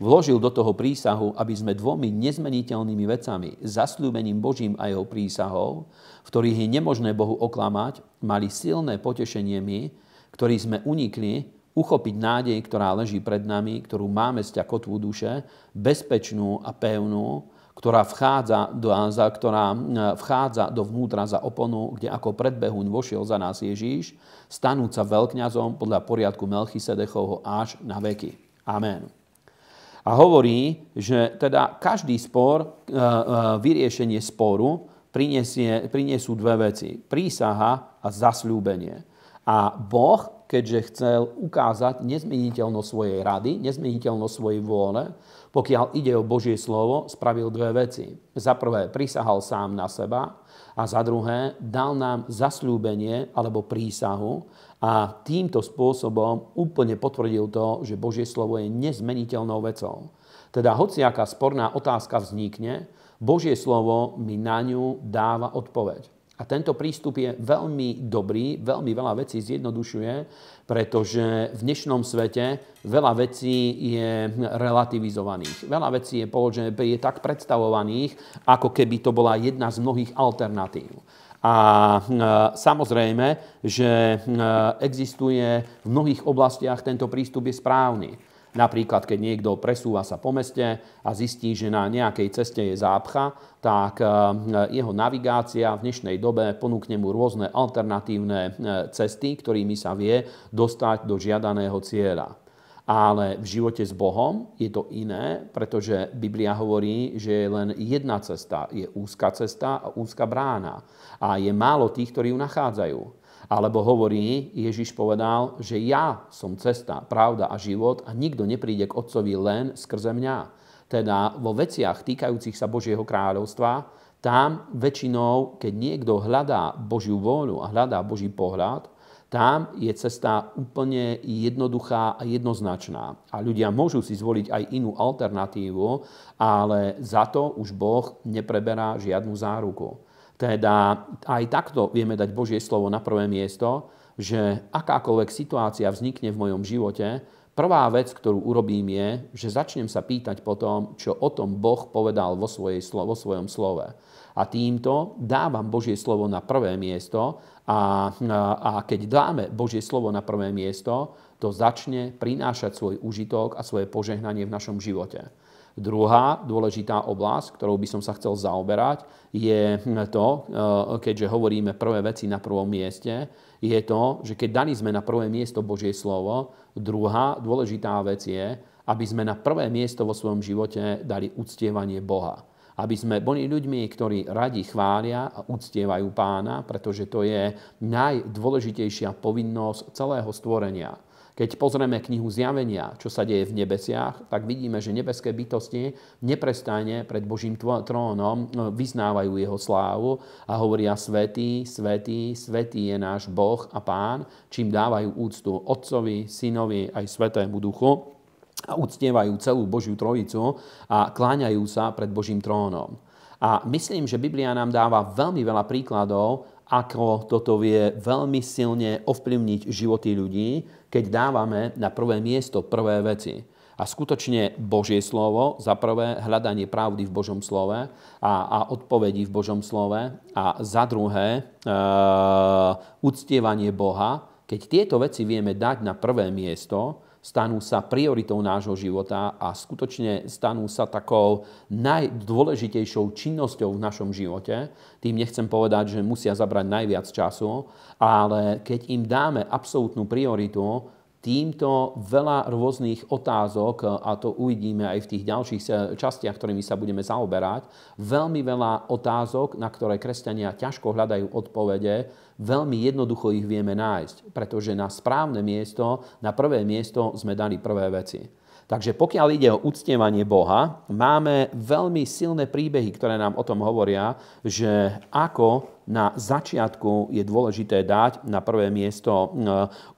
S1: Vložil do toho prísahu, aby sme dvomi nezmeniteľnými vecami, zasľúbením Božím a jeho prísahou, v ktorých je nemožné Bohu oklamať, mali silné potešenie my, ktorí sme unikli, uchopiť nádej, ktorá leží pred nami, ktorú máme z ťa kotvu duše, bezpečnú a pevnú, ktorá vchádza do, za, ktorá vchádza vnútra za oponu, kde ako predbehuň vošiel za nás Ježíš, stanúť sa veľkňazom podľa poriadku Melchisedechovho až na veky. Amen a hovorí, že teda každý spor, eh, eh, vyriešenie sporu prinesú dve veci. Prísaha a zasľúbenie. A Boh, keďže chcel ukázať nezmeniteľnosť svojej rady, nezmeniteľnosť svojej vôle, pokiaľ ide o Božie slovo, spravil dve veci. Za prvé, prisahal sám na seba, a za druhé dal nám zasľúbenie alebo prísahu a týmto spôsobom úplne potvrdil to, že Božie slovo je nezmeniteľnou vecou. Teda hoci aká sporná otázka vznikne, Božie slovo mi na ňu dáva odpoveď. A tento prístup je veľmi dobrý, veľmi veľa vecí zjednodušuje, pretože v dnešnom svete veľa vecí je relativizovaných. Veľa vecí je, položené, je tak predstavovaných, ako keby to bola jedna z mnohých alternatív. A e, samozrejme, že e, existuje v mnohých oblastiach tento prístup je správny Napríklad, keď niekto presúva sa po meste a zistí, že na nejakej ceste je zápcha, tak e, jeho navigácia v dnešnej dobe ponúkne mu rôzne alternatívne e, cesty, ktorými sa vie dostať do žiadaného cieľa. Ale v živote s Bohom je to iné, pretože Biblia hovorí, že je len jedna cesta. Je úzka cesta a úzka brána. A je málo tých, ktorí ju nachádzajú. Alebo hovorí, Ježiš povedal, že ja som cesta, pravda a život a nikto nepríde k Otcovi len skrze mňa. Teda vo veciach týkajúcich sa Božieho kráľovstva, tam väčšinou, keď niekto hľadá Božiu vôľu a hľadá Boží pohľad, tam je cesta úplne jednoduchá a jednoznačná. A ľudia môžu si zvoliť aj inú alternatívu, ale za to už Boh nepreberá žiadnu záruku. Teda aj takto vieme dať Božie slovo na prvé miesto, že akákoľvek situácia vznikne v mojom živote, prvá vec, ktorú urobím je, že začnem sa pýtať po tom, čo o tom Boh povedal vo, svojej, vo svojom slove. A týmto dávam Božie slovo na prvé miesto a, a, a keď dáme Božie slovo na prvé miesto, to začne prinášať svoj užitok a svoje požehnanie v našom živote. Druhá dôležitá oblasť, ktorou by som sa chcel zaoberať, je to, eh, keďže hovoríme prvé veci na prvom mieste, je to, že keď dali sme na prvé miesto Božie slovo, druhá dôležitá vec je, aby sme na prvé miesto vo svojom živote dali uctievanie Boha aby sme boli ľuďmi, ktorí radi chvália a uctievajú pána, pretože to je najdôležitejšia povinnosť celého stvorenia. Keď pozrieme knihu Zjavenia, čo sa deje v nebesiach, tak vidíme, že nebeské bytosti neprestajne pred Božím trónom no, vyznávajú jeho slávu a hovoria svetý, svetý, svetý je náš Boh a Pán, čím dávajú úctu Otcovi, Synovi aj Svetému Duchu a uctievajú celú Božiu Trojicu a kláňajú sa pred Božím trónom. A myslím, že Biblia nám dáva veľmi veľa príkladov, ako toto vie veľmi silne ovplyvniť životy ľudí, keď dávame na prvé miesto prvé veci. A skutočne Božie slovo, za prvé hľadanie pravdy v Božom slove a, a odpovedí v Božom slove a za druhé e, uctievanie Boha, keď tieto veci vieme dať na prvé miesto, stanú sa prioritou nášho života a skutočne stanú sa takou najdôležitejšou činnosťou v našom živote. Tým nechcem povedať, že musia zabrať najviac času, ale keď im dáme absolútnu prioritu, týmto veľa rôznych otázok, a to uvidíme aj v tých ďalších eh, častiach, ktorými sa budeme zaoberať, veľmi veľa otázok, na ktoré kresťania ťažko hľadajú odpovede, veľmi jednoducho ich vieme nájsť, pretože na správne miesto, na prvé miesto sme dali prvé veci. Takže pokiaľ ide o uctievanie Boha, máme veľmi silné príbehy, ktoré nám o tom hovoria, že ako na začiatku je dôležité dať na prvé miesto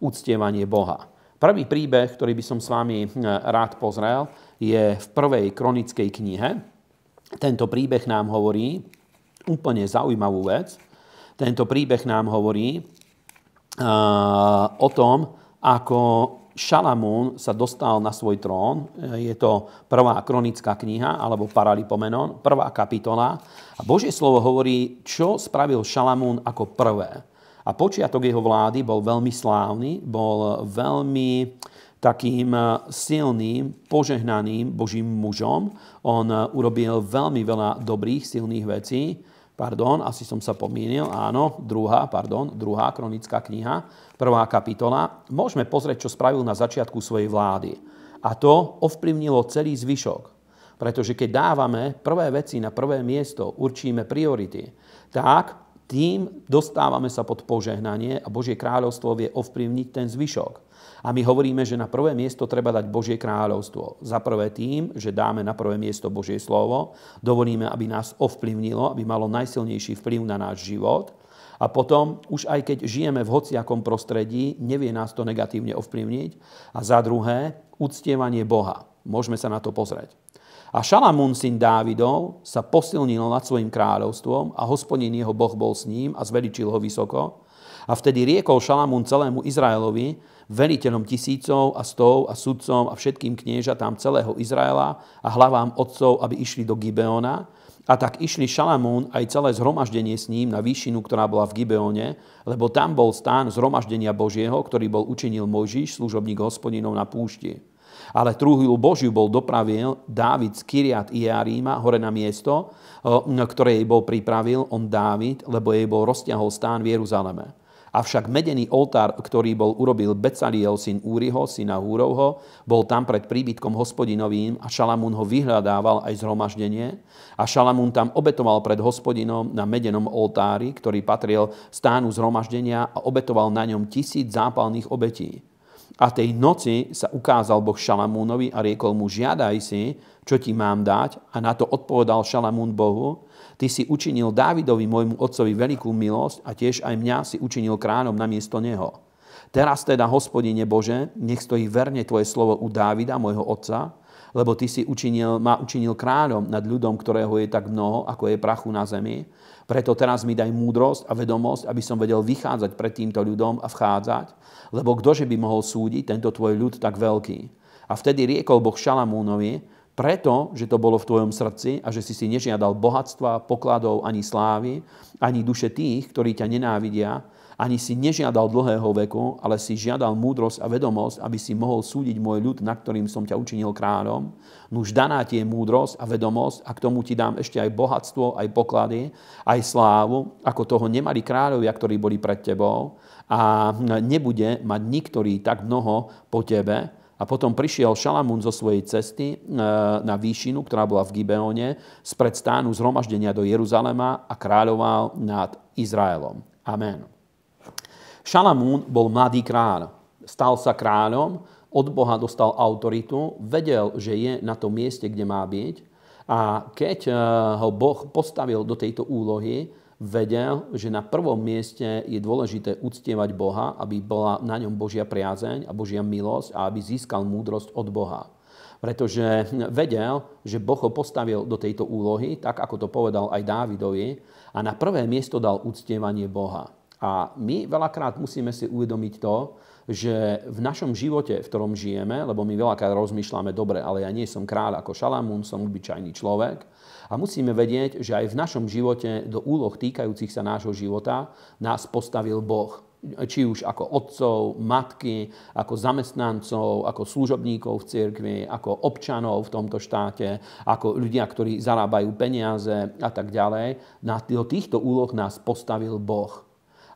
S1: uctievanie Boha. Prvý príbeh, ktorý by som s vami rád pozrel, je v prvej kronickej knihe. Tento príbeh nám hovorí úplne zaujímavú vec. Tento príbeh nám hovorí eh, o tom, ako Šalamún sa dostal na svoj trón. Eh, je to prvá kronická kniha, alebo Paralipomenon, prvá kapitola. A Božie slovo hovorí, čo spravil Šalamún ako prvé. A počiatok jeho vlády bol veľmi slávny, bol veľmi takým eh, silným, požehnaným Božím mužom. On urobil veľmi veľa dobrých, silných vecí pardon, asi som sa pomínil, áno, druhá, pardon, druhá kronická kniha, prvá kapitola, môžeme pozrieť, čo spravil na začiatku svojej vlády. A to ovplyvnilo celý zvyšok. Pretože keď dávame prvé veci na prvé miesto, určíme priority, tak tým dostávame sa pod požehnanie a Božie kráľovstvo vie ovplyvniť ten zvyšok. A my hovoríme, že na prvé miesto treba dať Božie kráľovstvo. Za prvé tým, že dáme na prvé miesto Božie slovo, dovolíme, aby nás ovplyvnilo, aby malo najsilnejší vplyv na náš život. A potom, už aj keď žijeme v hociakom prostredí, nevie nás to negatívne ovplyvniť. A za druhé, uctievanie Boha. Môžeme sa na to pozrieť. A Šalamún, syn Dávidov, sa posilnil nad svojim kráľovstvom a hospodin jeho boh bol s ním a zveličil ho vysoko. A vtedy riekol Šalamún celému Izraelovi, veliteľom tisícov a stov a sudcom a všetkým kniežatám celého Izraela a hlavám otcov, aby išli do Gibeona. A tak išli Šalamún aj celé zhromaždenie s ním na výšinu, ktorá bola v Gibeone, lebo tam bol stán zhromaždenia Božieho, ktorý bol učinil Mojžiš, služobník hospodinov na púšti. Ale trúhilu Božiu bol dopravil Dávid z Kiriat Jaríma, hore na miesto, eh, ktoré jej bol pripravil on Dávid, lebo jej bol rozťahol stán v Jeruzaleme. Avšak medený oltár, ktorý bol urobil Becaliel syn Úriho, syna Húrovho, bol tam pred príbytkom hospodinovým a Šalamún ho vyhľadával aj zhromaždenie. A Šalamún tam obetoval pred hospodinom na medenom oltári, ktorý patril stánu zhromaždenia a obetoval na ňom tisíc zápalných obetí. A tej noci sa ukázal Boh Šalamúnovi a riekol mu, žiadaj si, čo ti mám dať. A na to odpovedal Šalamún Bohu, Ty si učinil Dávidovi, môjmu otcovi, veľkú milosť a tiež aj mňa si učinil kránom na miesto neho. Teraz teda, hospodine Bože, nech stojí verne Tvoje slovo u Dávida, môjho otca, lebo Ty si učinil, ma učinil kráľom nad ľudom, ktorého je tak mnoho, ako je prachu na zemi. Preto teraz mi daj múdrosť a vedomosť, aby som vedel vychádzať pred týmto ľudom a vchádzať, lebo kdože by mohol súdiť tento Tvoj ľud tak veľký. A vtedy riekol Boh Šalamúnovi, preto, že to bolo v tvojom srdci a že si si nežiadal bohatstva, pokladov, ani slávy, ani duše tých, ktorí ťa nenávidia, ani si nežiadal dlhého veku, ale si žiadal múdrosť a vedomosť, aby si mohol súdiť môj ľud, na ktorým som ťa učinil kráľom. Nuž daná ti je múdrosť a vedomosť a k tomu ti dám ešte aj bohatstvo, aj poklady, aj slávu, ako toho nemali kráľovia, ktorí boli pred tebou. A nebude mať niktorý tak mnoho po tebe, a potom prišiel Šalamún zo svojej cesty e, na výšinu, ktorá bola v Gibeone, spred stánu zhromaždenia do Jeruzalema a kráľoval nad Izraelom. Amen. Šalamún bol mladý kráľ. Stal sa kráľom, od Boha dostal autoritu, vedel, že je na tom mieste, kde má byť. A keď e, ho Boh postavil do tejto úlohy, vedel, že na prvom mieste je dôležité uctievať Boha, aby bola na ňom Božia priazeň a Božia milosť a aby získal múdrosť od Boha. Pretože vedel, že Boh ho postavil do tejto úlohy, tak ako to povedal aj Dávidovi, a na prvé miesto dal uctievanie Boha. A my veľakrát musíme si uvedomiť to, že v našom živote, v ktorom žijeme, lebo my veľakrát rozmýšľame, dobre, ale ja nie som kráľ ako Šalamún, som obyčajný človek. A musíme vedieť, že aj v našom živote do úloh týkajúcich sa nášho života nás postavil Boh či už ako otcov, matky, ako zamestnancov, ako služobníkov v cirkvi, ako občanov v tomto štáte, ako ľudia, ktorí zarábajú peniaze a tak ďalej. Do týchto úloh nás postavil Boh.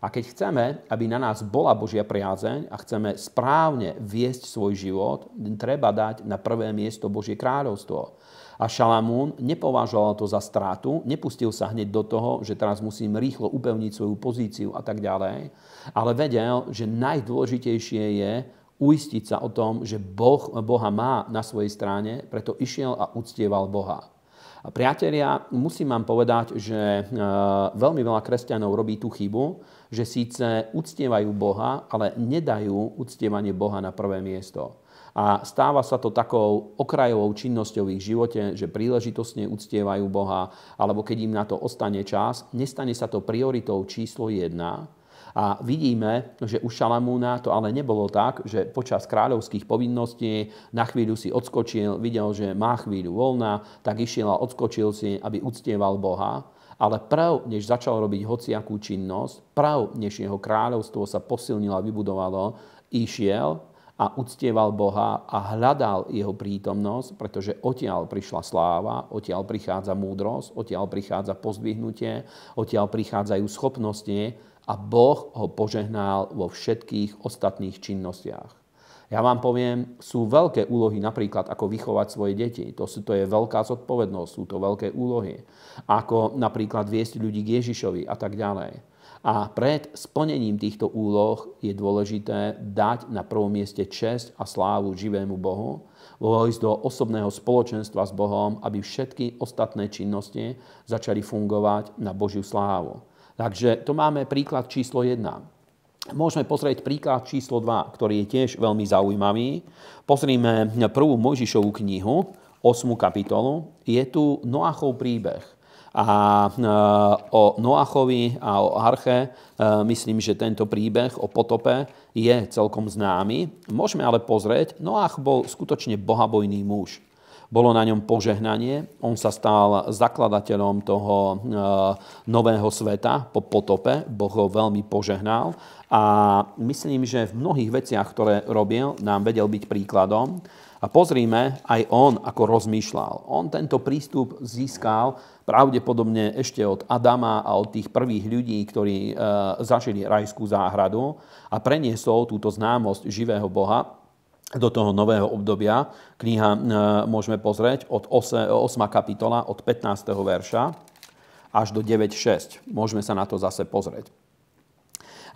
S1: A keď chceme, aby na nás bola Božia priazeň a chceme správne viesť svoj život, treba dať na prvé miesto Božie kráľovstvo. A Šalamún nepovažoval to za strátu, nepustil sa hneď do toho, že teraz musím rýchlo upevniť svoju pozíciu a tak ďalej, ale vedel, že najdôležitejšie je uistiť sa o tom, že boh, Boha má na svojej strane, preto išiel a uctieval Boha. A priatelia, musím vám povedať, že eh, veľmi veľa kresťanov robí tú chybu, že síce uctievajú Boha, ale nedajú uctievanie Boha na prvé miesto. A stáva sa to takou okrajovou činnosťou v ich živote, že príležitosne uctievajú Boha, alebo keď im na to ostane čas, nestane sa to prioritou číslo jedna, a vidíme, že u Šalamúna to ale nebolo tak, že počas kráľovských povinností na chvíľu si odskočil, videl, že má chvíľu voľná, tak išiel a odskočil si, aby uctieval Boha. Ale prav, než začal robiť hociakú činnosť, prav, než jeho kráľovstvo sa posilnilo a vybudovalo, išiel a uctieval Boha a hľadal jeho prítomnosť, pretože odtiaľ prišla sláva, odtiaľ prichádza múdrosť, odtiaľ prichádza pozdvihnutie, odtiaľ prichádzajú schopnosti a Boh ho požehnal vo všetkých ostatných činnostiach. Ja vám poviem, sú veľké úlohy napríklad, ako vychovať svoje deti. To, sú, to je veľká zodpovednosť, sú to veľké úlohy. Ako napríklad viesť ľudí k Ježišovi a tak ďalej. A pred splnením týchto úloh je dôležité dať na prvom mieste čest a slávu živému Bohu, vojsť do osobného spoločenstva s Bohom, aby všetky ostatné činnosti začali fungovať na Božiu slávu. Takže to máme príklad číslo 1 Môžeme pozrieť príklad číslo 2, ktorý je tiež veľmi zaujímavý. Pozrime prvú Mojžišovú knihu, 8. kapitolu. Je tu Noachov príbeh. A e, o Noachovi a o Arche e, myslím, že tento príbeh o potope je celkom známy. Môžeme ale pozrieť, Noach bol skutočne bohabojný muž bolo na ňom požehnanie. On sa stal zakladateľom toho e, nového sveta po potope. Boh ho veľmi požehnal. A myslím, že v mnohých veciach, ktoré robil, nám vedel byť príkladom. A pozrime, aj on ako rozmýšľal. On tento prístup získal pravdepodobne ešte od Adama a od tých prvých ľudí, ktorí e, zažili rajskú záhradu a preniesol túto známosť živého Boha do toho nového obdobia. Kniha e, môžeme pozrieť od 8. kapitola, od 15. verša až do 9.6. Môžeme sa na to zase pozrieť.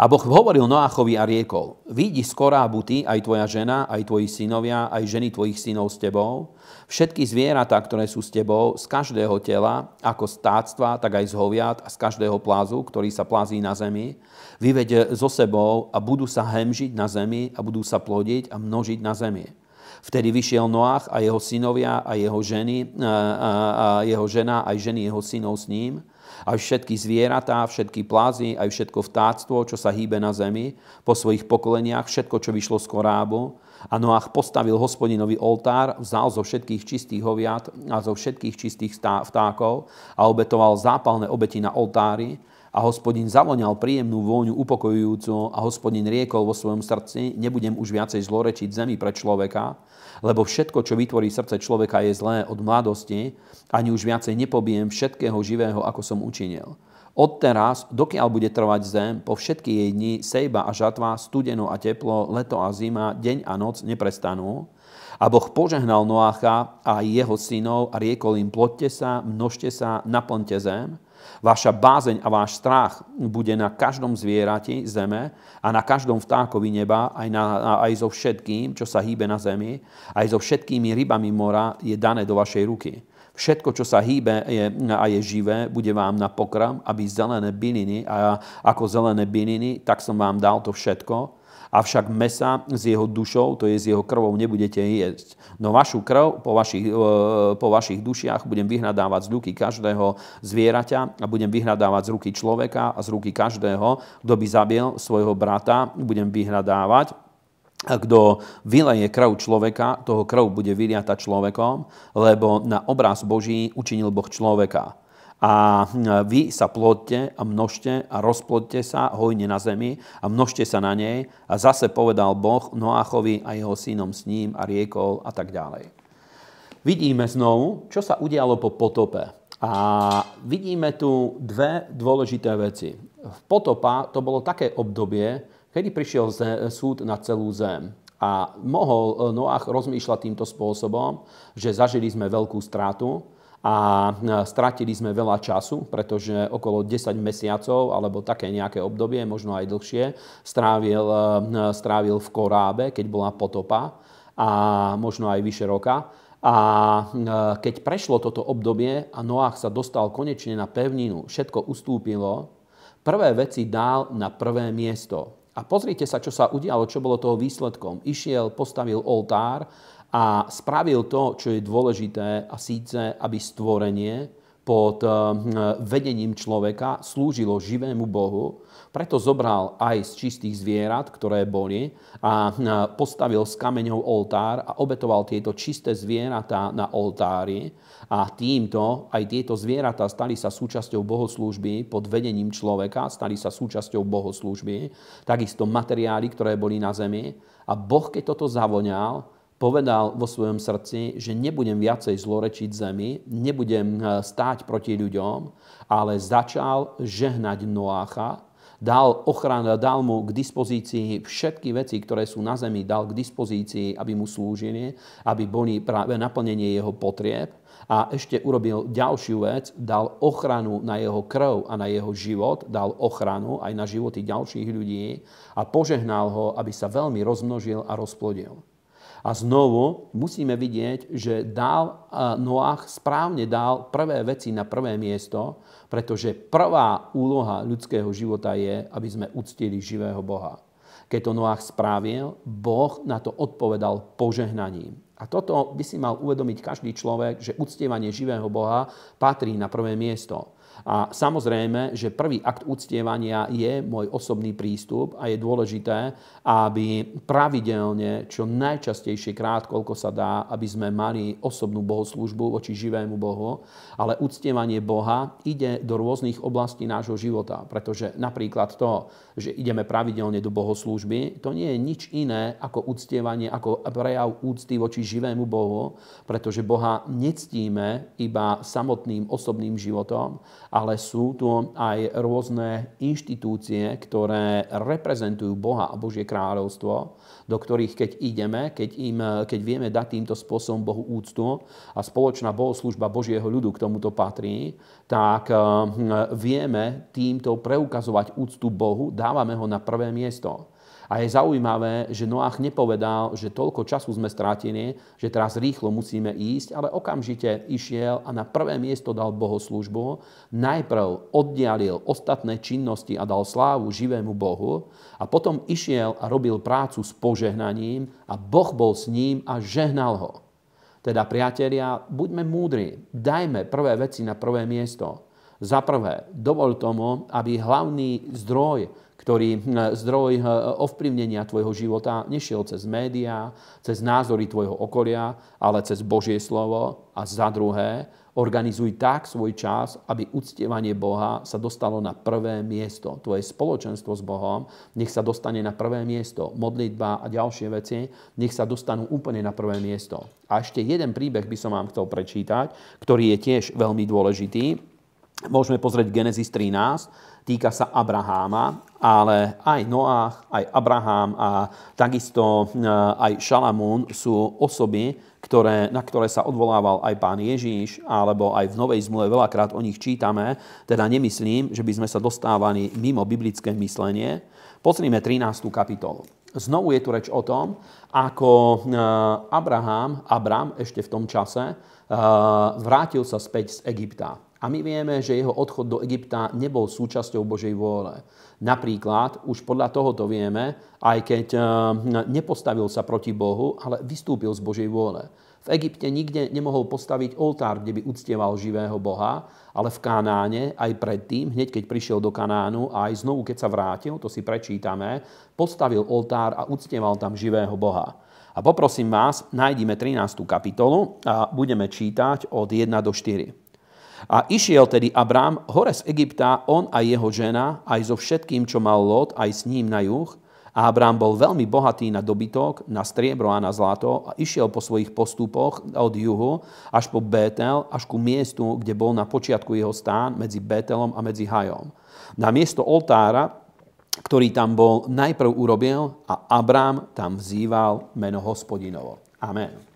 S1: A Boh hovoril Noáchovi a riekol, vidí skorá buty, ty, aj tvoja žena, aj tvoji synovia, aj ženy tvojich synov s tebou, všetky zvieratá, ktoré sú s tebou, z každého tela, ako z táctva, tak aj z hoviat a z každého plázu, ktorý sa plází na zemi, vyvede so sebou a budú sa hemžiť na zemi a budú sa plodiť a množiť na zemi. Vtedy vyšiel Noach a jeho synovia a jeho ženy, a jeho žena aj ženy jeho synov s ním aj všetky zvieratá, všetky plázy, aj všetko vtáctvo, čo sa hýbe na zemi, po svojich pokoleniach, všetko, čo vyšlo z korábu. A Noach postavil hospodinový oltár, vzal zo všetkých čistých hoviat a zo všetkých čistých vtákov a obetoval zápalné obeti na oltári a hospodin zavoňal príjemnú vôňu upokojujúcu a hospodin riekol vo svojom srdci, nebudem už viacej zlorečiť zemi pre človeka, lebo všetko, čo vytvorí srdce človeka, je zlé od mladosti, ani už viacej nepobijem všetkého živého, ako som učinil. Odteraz, dokiaľ bude trvať zem, po všetky jej dni sejba a žatva, studeno a teplo, leto a zima, deň a noc neprestanú. A Boh požehnal Noácha a jeho synov a riekol im, plodte sa, množte sa, naplňte zem Vaša bázeň a váš strach bude na každom zvierati zeme a na každom vtákovi neba, aj, na, aj so všetkým, čo sa hýbe na zemi, aj so všetkými rybami mora je dané do vašej ruky. Všetko, čo sa hýbe je, a je živé, bude vám na pokrm, aby zelené byliny, a ako zelené byliny, tak som vám dal to všetko, avšak mesa s jeho dušou, to je s jeho krvou, nebudete jesť. No vašu krv po vašich, e, po vašich dušiach budem vyhľadávať z ruky každého zvieraťa a budem vyhľadávať z ruky človeka a z ruky každého, kto by zabil svojho brata, budem vyhľadávať kto vyleje krv človeka, toho krv bude vyliata človekom, lebo na obraz Boží učinil Boh človeka a e, vy sa plodte a množte a rozplodte sa hojne na zemi a množte sa na nej. A zase povedal Boh Noáchovi a jeho synom s ním a riekol a tak ďalej. Vidíme znovu, čo sa udialo po potope. A vidíme tu dve dôležité veci. V potopa to bolo také obdobie, kedy prišiel súd na celú zem. A mohol e, Noach rozmýšľať týmto spôsobom, že zažili sme veľkú stratu, a e, stratili sme veľa času, pretože okolo 10 mesiacov alebo také nejaké obdobie, možno aj dlhšie, strávil, e, e, strávil v Korábe, keď bola potopa a možno aj vyše roka. A keď prešlo toto obdobie a Noach sa dostal konečne na pevninu, všetko ustúpilo, prvé veci dal na prvé miesto. A pozrite sa, čo sa udialo, čo bolo toho výsledkom. Išiel, postavil oltár a spravil to, čo je dôležité, a síce, aby stvorenie pod eh, vedením človeka slúžilo živému Bohu. Preto zobral aj z čistých zvierat, ktoré boli, a eh, postavil z kameňov oltár a obetoval tieto čisté zvieratá na oltári. A týmto aj tieto zvieratá stali sa súčasťou bohoslúžby pod vedením človeka, stali sa súčasťou bohoslúžby, takisto materiály, ktoré boli na zemi. A Boh, keď toto zavoňal, povedal vo svojom srdci, že nebudem viacej zlorečiť zemi, nebudem eh, stáť proti ľuďom, ale začal žehnať Noácha, dal ochran, dal mu k dispozícii všetky veci, ktoré sú na zemi, dal k dispozícii, aby mu slúžili, aby boli práve naplnenie jeho potrieb. A ešte urobil ďalšiu vec, dal ochranu na jeho krv a na jeho život, dal ochranu aj na životy ďalších ľudí a požehnal ho, aby sa veľmi rozmnožil a rozplodil. A znovu musíme vidieť, že dal Noach správne dal prvé veci na prvé miesto, pretože prvá úloha ľudského života je, aby sme uctili živého Boha. Keď to Noach správil, Boh na to odpovedal požehnaním. A toto by si mal uvedomiť každý človek, že uctievanie živého Boha patrí na prvé miesto. A samozrejme, že prvý akt uctievania je môj osobný prístup a je dôležité, aby pravidelne, čo najčastejšie krát, koľko sa dá, aby sme mali osobnú bohoslužbu voči živému Bohu, ale uctievanie Boha ide do rôznych oblastí nášho života, pretože napríklad to, že ideme pravidelne do bohoslužby, to nie je nič iné ako uctievanie, ako prejav úcty voči živému Bohu, pretože Boha nectíme iba samotným osobným životom, ale sú tu aj rôzne inštitúcie, ktoré reprezentujú Boha a Božie kráľovstvo, do ktorých keď ideme, keď, im, keď vieme dať týmto spôsobom Bohu úctu a spoločná bohoslužba Božieho ľudu k tomuto patrí, tak hm, vieme týmto preukazovať úctu Bohu, dávame ho na prvé miesto. A je zaujímavé, že Noach nepovedal, že toľko času sme strátili, že teraz rýchlo musíme ísť, ale okamžite išiel a na prvé miesto dal bohoslužbu. Najprv oddialil ostatné činnosti a dal slávu živému Bohu a potom išiel a robil prácu s požehnaním a Boh bol s ním a žehnal ho. Teda, priatelia, buďme múdri, dajme prvé veci na prvé miesto za prvé, dovol tomu, aby hlavný zdroj, ktorý hm, zdroj eh, ovplyvnenia tvojho života nešiel cez médiá, cez názory tvojho okolia, ale cez Božie slovo. A za druhé, organizuj tak svoj čas, aby uctievanie Boha sa dostalo na prvé miesto. Tvoje spoločenstvo s Bohom nech sa dostane na prvé miesto. Modlitba a ďalšie veci nech sa dostanú úplne na prvé miesto. A ešte jeden príbeh by som vám chcel prečítať, ktorý je tiež veľmi dôležitý. Môžeme pozrieť Genesis 13, týka sa Abraháma, ale aj Noach, aj Abraham a takisto eh, aj Šalamún sú osoby, ktoré, na ktoré sa odvolával aj pán Ježíš, alebo aj v Novej zmluve veľakrát o nich čítame, teda nemyslím, že by sme sa dostávali mimo biblické myslenie. Pozrime 13. kapitolu. Znovu je tu reč o tom, ako eh, Abraham, Abram ešte v tom čase, eh, vrátil sa späť z Egypta. A my vieme, že jeho odchod do Egypta nebol súčasťou Božej vôle. Napríklad, už podľa to vieme, aj keď eh, nepostavil sa proti Bohu, ale vystúpil z Božej vôle. V Egypte nikde nemohol postaviť oltár, kde by uctieval živého Boha, ale v Kanáne aj predtým, hneď keď prišiel do Kanánu a aj znovu, keď sa vrátil, to si prečítame, postavil oltár a uctieval tam živého Boha. A poprosím vás, nájdime 13. kapitolu a budeme čítať od 1 do 4. A išiel tedy Abrám hore z Egypta, on a jeho žena, aj so všetkým, čo mal Lot, aj s ním na juh. A Abrám bol veľmi bohatý na dobytok, na striebro a na zlato a išiel po svojich postupoch od juhu až po Betel, až ku miestu, kde bol na počiatku jeho stán medzi Betelom a medzi Hajom. Na miesto oltára, ktorý tam bol, najprv urobil a Abrám tam vzýval meno hospodinovo. Amen.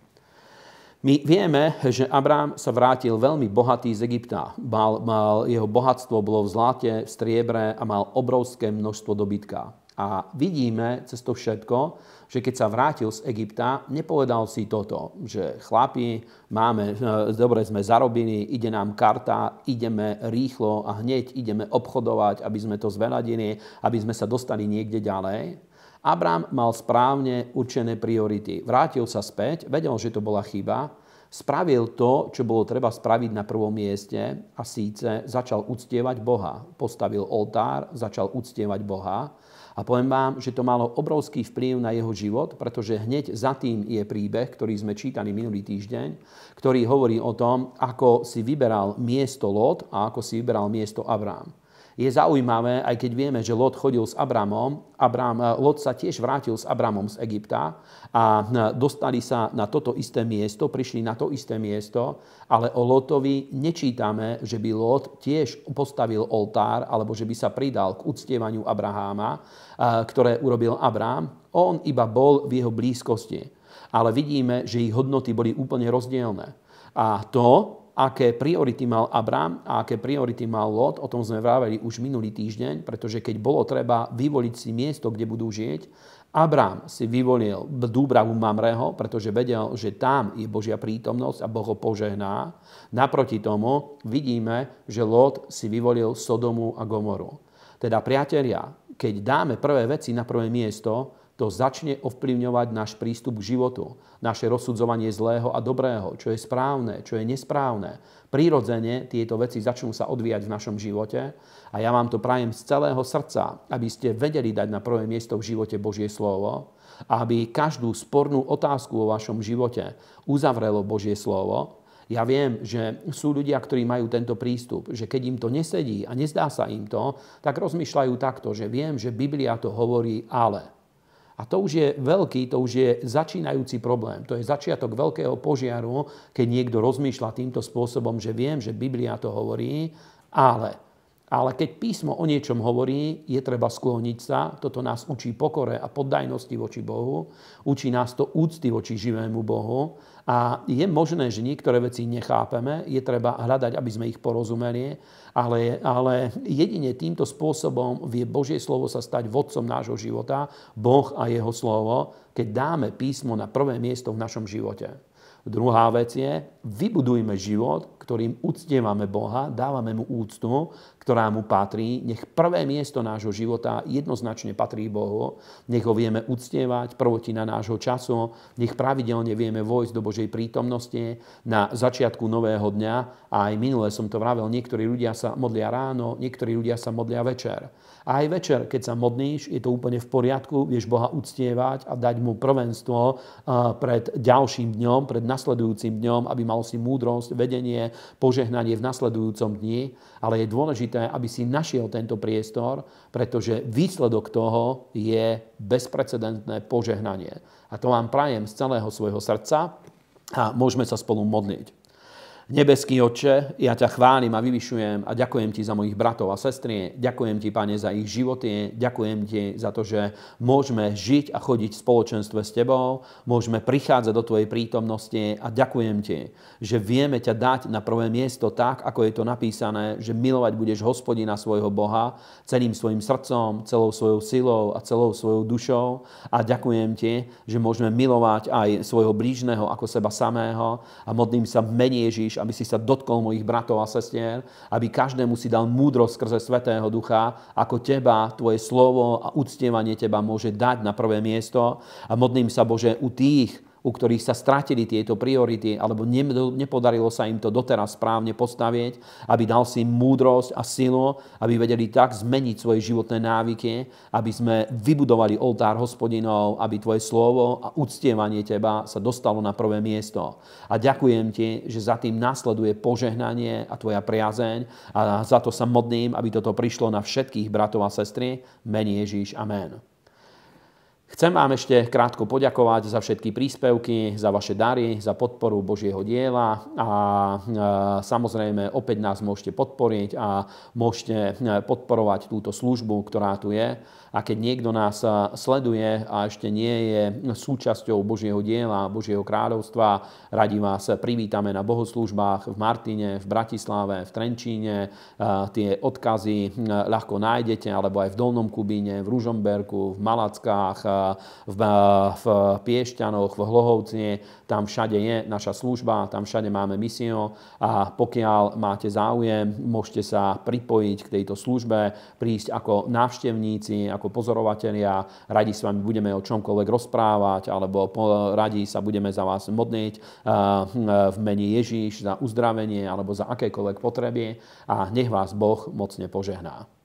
S1: My vieme, že Abrám sa vrátil veľmi bohatý z Egypta. Mal, mal, jeho bohatstvo bolo v zlate, v striebre a mal obrovské množstvo dobytka. A vidíme cez to všetko, že keď sa vrátil z Egypta, nepovedal si toto, že chlapi, máme, e, dobre sme zarobili, ide nám karta, ideme rýchlo a hneď ideme obchodovať, aby sme to zveladili, aby sme sa dostali niekde ďalej Abrám mal správne určené priority. Vrátil sa späť, vedel, že to bola chyba, spravil to, čo bolo treba spraviť na prvom mieste a síce začal uctievať Boha. Postavil oltár, začal uctievať Boha a poviem vám, že to malo obrovský vplyv na jeho život, pretože hneď za tým je príbeh, ktorý sme čítali minulý týždeň, ktorý hovorí o tom, ako si vyberal miesto Lot a ako si vyberal miesto Abrám je zaujímavé, aj keď vieme, že Lot chodil s Abramom, Abram, eh, Lot sa tiež vrátil s Abramom z Egypta a eh, dostali sa na toto isté miesto, prišli na to isté miesto, ale o Lotovi nečítame, že by Lot tiež postavil oltár alebo že by sa pridal k uctievaniu Abraháma, eh, ktoré urobil Abrám. On iba bol v jeho blízkosti. Ale vidíme, že ich hodnoty boli úplne rozdielne. A to, aké priority mal Abraham a aké priority mal Lot. O tom sme vraveli už minulý týždeň, pretože keď bolo treba vyvoliť si miesto, kde budú žieť, Abraham si vyvolil Dúbravu Mamreho, pretože vedel, že tam je Božia prítomnosť a Boh ho požehná. Naproti tomu vidíme, že Lot si vyvolil Sodomu a Gomoru. Teda priatelia, keď dáme prvé veci na prvé miesto, to začne ovplyvňovať náš prístup k životu, naše rozsudzovanie zlého a dobrého, čo je správne, čo je nesprávne. Prírodzene tieto veci začnú sa odvíjať v našom živote a ja vám to prajem z celého srdca, aby ste vedeli dať na prvé miesto v živote Božie slovo a aby každú spornú otázku vo vašom živote uzavrelo Božie slovo ja viem, že sú ľudia, ktorí majú tento prístup, že keď im to nesedí a nezdá sa im to, tak rozmýšľajú takto, že viem, že Biblia to hovorí, ale. A to už je veľký, to už je začínajúci problém. To je začiatok veľkého požiaru, keď niekto rozmýšľa týmto spôsobom, že viem, že Biblia to hovorí, ale, ale keď písmo o niečom hovorí, je treba skloniť sa. Toto nás učí pokore a poddajnosti voči Bohu. Učí nás to úcty voči živému Bohu a je možné, že niektoré veci nechápeme, je treba hľadať, aby sme ich porozumeli, ale, ale jedine týmto spôsobom vie Božie slovo sa stať vodcom nášho života, Boh a jeho slovo, keď dáme písmo na prvé miesto v našom živote. Druhá vec je, vybudujme život, ktorým uctievame Boha, dávame mu úctu, ktorá mu patrí. Nech prvé miesto nášho života jednoznačne patrí Bohu. Nech ho vieme uctievať, prvotina nášho času. Nech pravidelne vieme vojsť do Božej prítomnosti na začiatku nového dňa. A aj minule som to vravel, niektorí ľudia sa modlia ráno, niektorí ľudia sa modlia večer. A aj večer, keď sa modlíš, je to úplne v poriadku, vieš Boha uctievať a dať mu prvenstvo eh, pred ďalším dňom, pred nasledujúcim dňom, aby mal si múdrosť, vedenie, požehnanie v nasledujúcom dni. Ale je dôležité, dôležité, aby si našiel tento priestor, pretože výsledok toho je bezprecedentné požehnanie. A to vám prajem z celého svojho srdca a môžeme sa spolu modliť. Nebeský oče, ja ťa chválim a vyvyšujem a ďakujem ti za mojich bratov a sestrie, Ďakujem ti, pane, za ich životy. Ďakujem ti za to, že môžeme žiť a chodiť v spoločenstve s tebou. Môžeme prichádzať do tvojej prítomnosti a ďakujem ti, že vieme ťa dať na prvé miesto tak, ako je to napísané, že milovať budeš hospodina svojho Boha celým svojim srdcom, celou svojou silou a celou svojou dušou. A ďakujem ti, že môžeme milovať aj svojho blížneho ako seba samého a modlím sa menej Ježiš Ježiš, aby si sa dotkol mojich bratov a sestier, aby každému si dal múdrosť skrze Svetého Ducha, ako teba, tvoje slovo a uctievanie teba môže dať na prvé miesto. A modlím sa, Bože, u tých, u ktorých sa stratili tieto priority, alebo nepodarilo sa im to doteraz správne postaviť, aby dal si múdrosť a silu, aby vedeli tak zmeniť svoje životné návyky, aby sme vybudovali oltár hospodinov, aby tvoje slovo a uctievanie teba sa dostalo na prvé miesto. A ďakujem ti, že za tým následuje požehnanie a tvoja priazeň a za to sa modlím, aby toto prišlo na všetkých bratov a sestry. Mene Ježíš. Amen. Chcem vám ešte krátko poďakovať za všetky príspevky, za vaše dary, za podporu Božieho diela a e, samozrejme opäť nás môžete podporiť a môžete e, podporovať túto službu, ktorá tu je. A keď niekto nás e, sleduje a ešte nie je súčasťou Božieho diela, Božieho kráľovstva, radi vás privítame na bohoslužbách v Martine, v Bratislave, v Trenčíne. Tie odkazy ľahko nájdete, alebo aj v Dolnom Kubíne, v Ružomberku, v Malackách, v, eh, v Piešťanoch, v Hlohovcne, tam všade je naša služba, tam všade máme misio a pokiaľ máte záujem, môžete sa pripojiť k tejto službe, prísť ako návštevníci, ako pozorovatelia, radi s vami budeme o čomkoľvek rozprávať alebo radi sa budeme za vás modniť eh, hm, eh, v mene Ježíš za uzdravenie alebo za akékoľvek potreby a nech vás Boh mocne požehná.